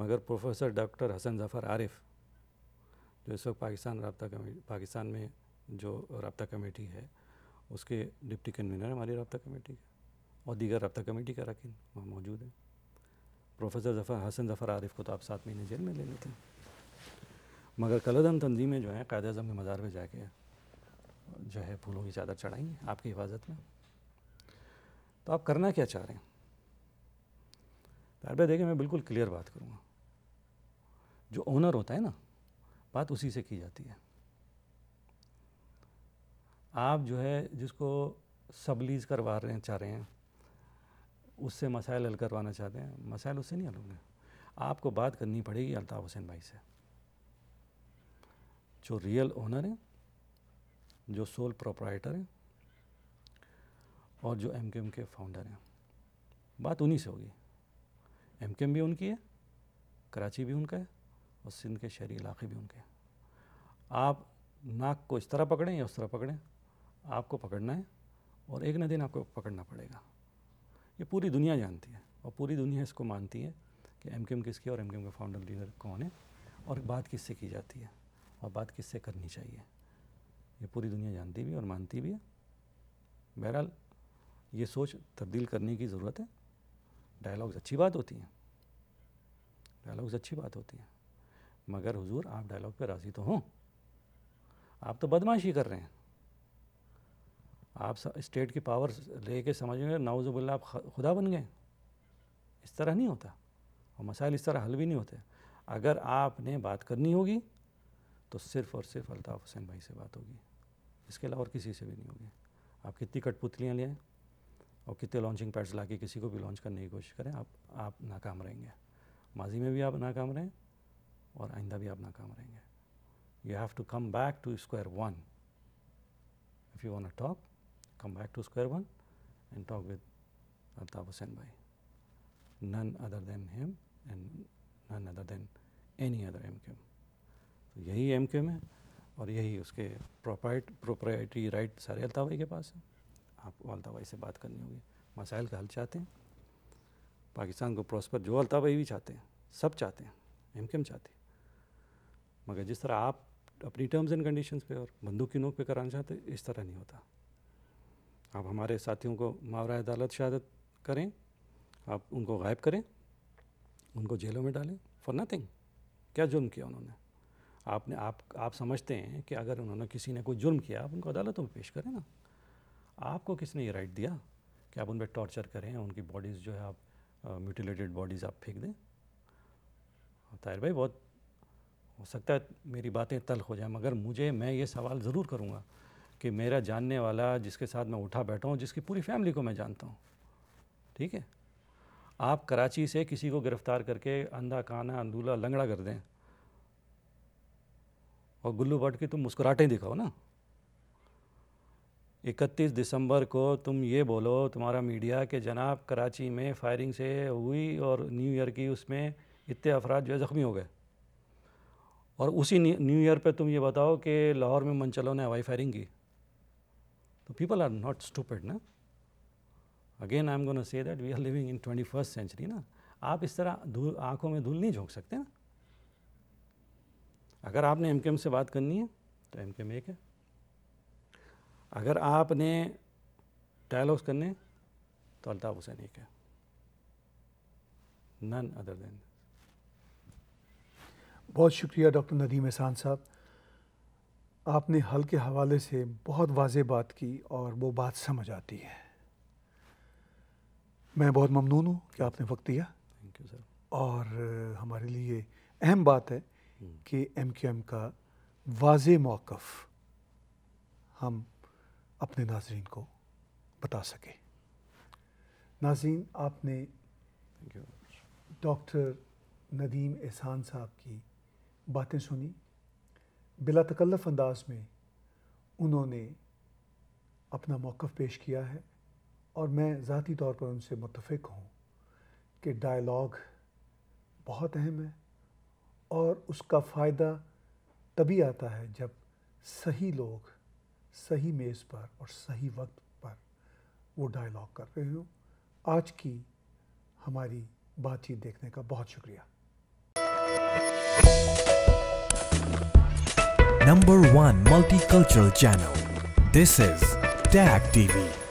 मगर प्रोफेसर डॉक्टर हसन जफ़र आरिफ जो इस वक्त पाकिस्तान रबता कमेटी पाकिस्तान में जो रबता कमेटी है उसके डिप्टी कन्वीनर हमारी रबता कमेटी के और दीगर रबता कमेटी का रकिन वहाँ मौजूद हैं प्रोफेसर जफ़र हसन जफ़र आरिफ को तो आप सात महीने जेल में ले लेते हैं मगर कलदम तंजीमें जो हैं कायद अजम के मज़ार पर जाके जो है फूलों की चादर चढ़ाई है आपकी हिफाजत में तो आप करना क्या चाह रहे हैं तारबे देखिए मैं बिल्कुल क्लियर बात करूँगा जो ओनर होता है ना बात उसी से की जाती है आप जो है जिसको सबलीज करवा रहे हैं चाह रहे हैं उससे मसाइल हल करवाना चाहते हैं मसाइल उससे नहीं हल होंगे आपको बात करनी पड़ेगी अलताफ़ हुसैन भाई से जो रियल ओनर हैं जो सोल प्रोप्राइटर हैं और जो एम के फाउंडर हैं बात उन्हीं से होगी एम भी उनकी है कराची भी उनका है और सिंध के शहरी इलाके भी उनके हैं आप नाक को इस तरह पकड़ें या उस तरह पकड़ें आपको पकड़ना है और एक न दिन आपको पकड़ना पड़ेगा ये पूरी दुनिया जानती है और पूरी दुनिया इसको मानती है कि एम किसकी और एम का फाउंडर लीडर कौन है और बात किससे की जाती है और बात किससे करनी चाहिए ये पूरी दुनिया जानती भी है और मानती भी है बहरहाल ये सोच तब्दील करने की ज़रूरत है डायलॉग्स अच्छी बात होती हैं डायलॉग्स अच्छी बात होती हैं मगर हुजूर आप डायलॉग पे राज़ी तो हों आप तो बदमाशी कर रहे हैं आप स्टेट की पावर ले कर समझेंगे नाउजबुल्ला आप खुदा बन गए इस तरह नहीं होता और मसाइल इस तरह हल भी नहीं होते अगर आपने बात करनी होगी तो सिर्फ़ और सिर्फ अल्ताफ़ हुसैन भाई से बात होगी इसके अलावा और किसी से भी नहीं होगी आप कितनी कठपुतलियाँ लें और कितने लॉन्चिंग पैड्स ला के किसी को भी लॉन्च करने की कोशिश करें आप आप नाकाम रहेंगे माजी में भी आप नाकाम रहें और आइंदा भी आप नाकाम रहेंगे you have to come back to square one if you want talk come back to square one and talk with Altaf Hussain Bhai, none other than him and none other than any other M Q M यही M क्यूम है और यही उसके प्रोपाइट proprietary right सारे अलता भाई के पास है आपको अलता भाई से बात करनी होगी मसाइल का हल चाहते हैं पाकिस्तान को प्रॉस्पर जो अलता भाई भी चाहते हैं सब चाहते हैं एम क्यूम चाहते हैं मगर जिस तरह आप अपनी टर्म्स एंड कंडीशंस पे और बंदूक की नोक पे कराना चाहते इस तरह नहीं होता आप हमारे साथियों को मावरा अदालत शहादत करें आप उनको गायब करें उनको जेलों में डालें फॉर नथिंग क्या जुर्म किया उन्होंने आपने आप आप समझते हैं कि अगर उन्होंने किसी ने कोई जुर्म किया आप उनको अदालतों में पेश करें ना आपको किसने ये राइट दिया कि आप उन पर टॉर्चर करें उनकी बॉडीज़ जो है आप म्यूटिलेटेड uh, बॉडीज़ आप फेंक दें ताहिर भाई बहुत हो सकता है मेरी बातें तल हो जाए मगर मुझे मैं ये सवाल ज़रूर करूँगा कि मेरा जानने वाला जिसके साथ मैं उठा बैठा हूँ जिसकी पूरी फैमिली को मैं जानता हूँ ठीक है आप कराची से किसी को गिरफ़्तार करके अंधा काना अंधूला लंगड़ा कर दें और गुल्लू बट की तुम मुस्कुराटे दिखाओ ना 31 दिसंबर को तुम ये बोलो तुम्हारा मीडिया कि जनाब कराची में फायरिंग से हुई और न्यू ईयर की उसमें इतने अफराद जो है ज़ख्मी हो गए और उसी न्यू ईयर पे तुम ये बताओ कि लाहौर में मनचलों ने हवाई फायरिंग की तो people are not stupid. Na? Again, I am going to say that we are living in 21st century. Na? आप इस तरह धूल आँखों में धूल नहीं झोंक सकते ना अगर आपने एम के एम से बात करनी है तो एम केम एक है अगर आपने डायलॉग्स करने तो अल्ताफ हुसैन एक है नन अदर देन बहुत शुक्रिया डॉक्टर नदीम एहसान साहब आपने हल के हवाले से बहुत वाज बात की और वो बात समझ आती है मैं बहुत ममनून हूँ कि आपने वक्त दिया थैंक यू सर और हमारे लिए अहम बात है hmm. कि एम क्यू एम का वाज मौक़ हम अपने नाजरन को बता सकें नाजीन आपने डॉक्टर नदीम एहसान साहब की बातें सुनी बिला तकल्लफ अंदाज में उन्होंने अपना मौक़ पेश किया है और मैं ज़ाती तौर पर उनसे मुतफ़ हूँ कि डायलॉग बहुत अहम है और उसका फ़ायदा तभी आता है जब सही लोग सही मेज़ पर और सही वक्त पर वो डायलॉग कर रहे हों आज की हमारी बातचीत देखने का बहुत शुक्रिया number one multicultural channel. This is TAG TV.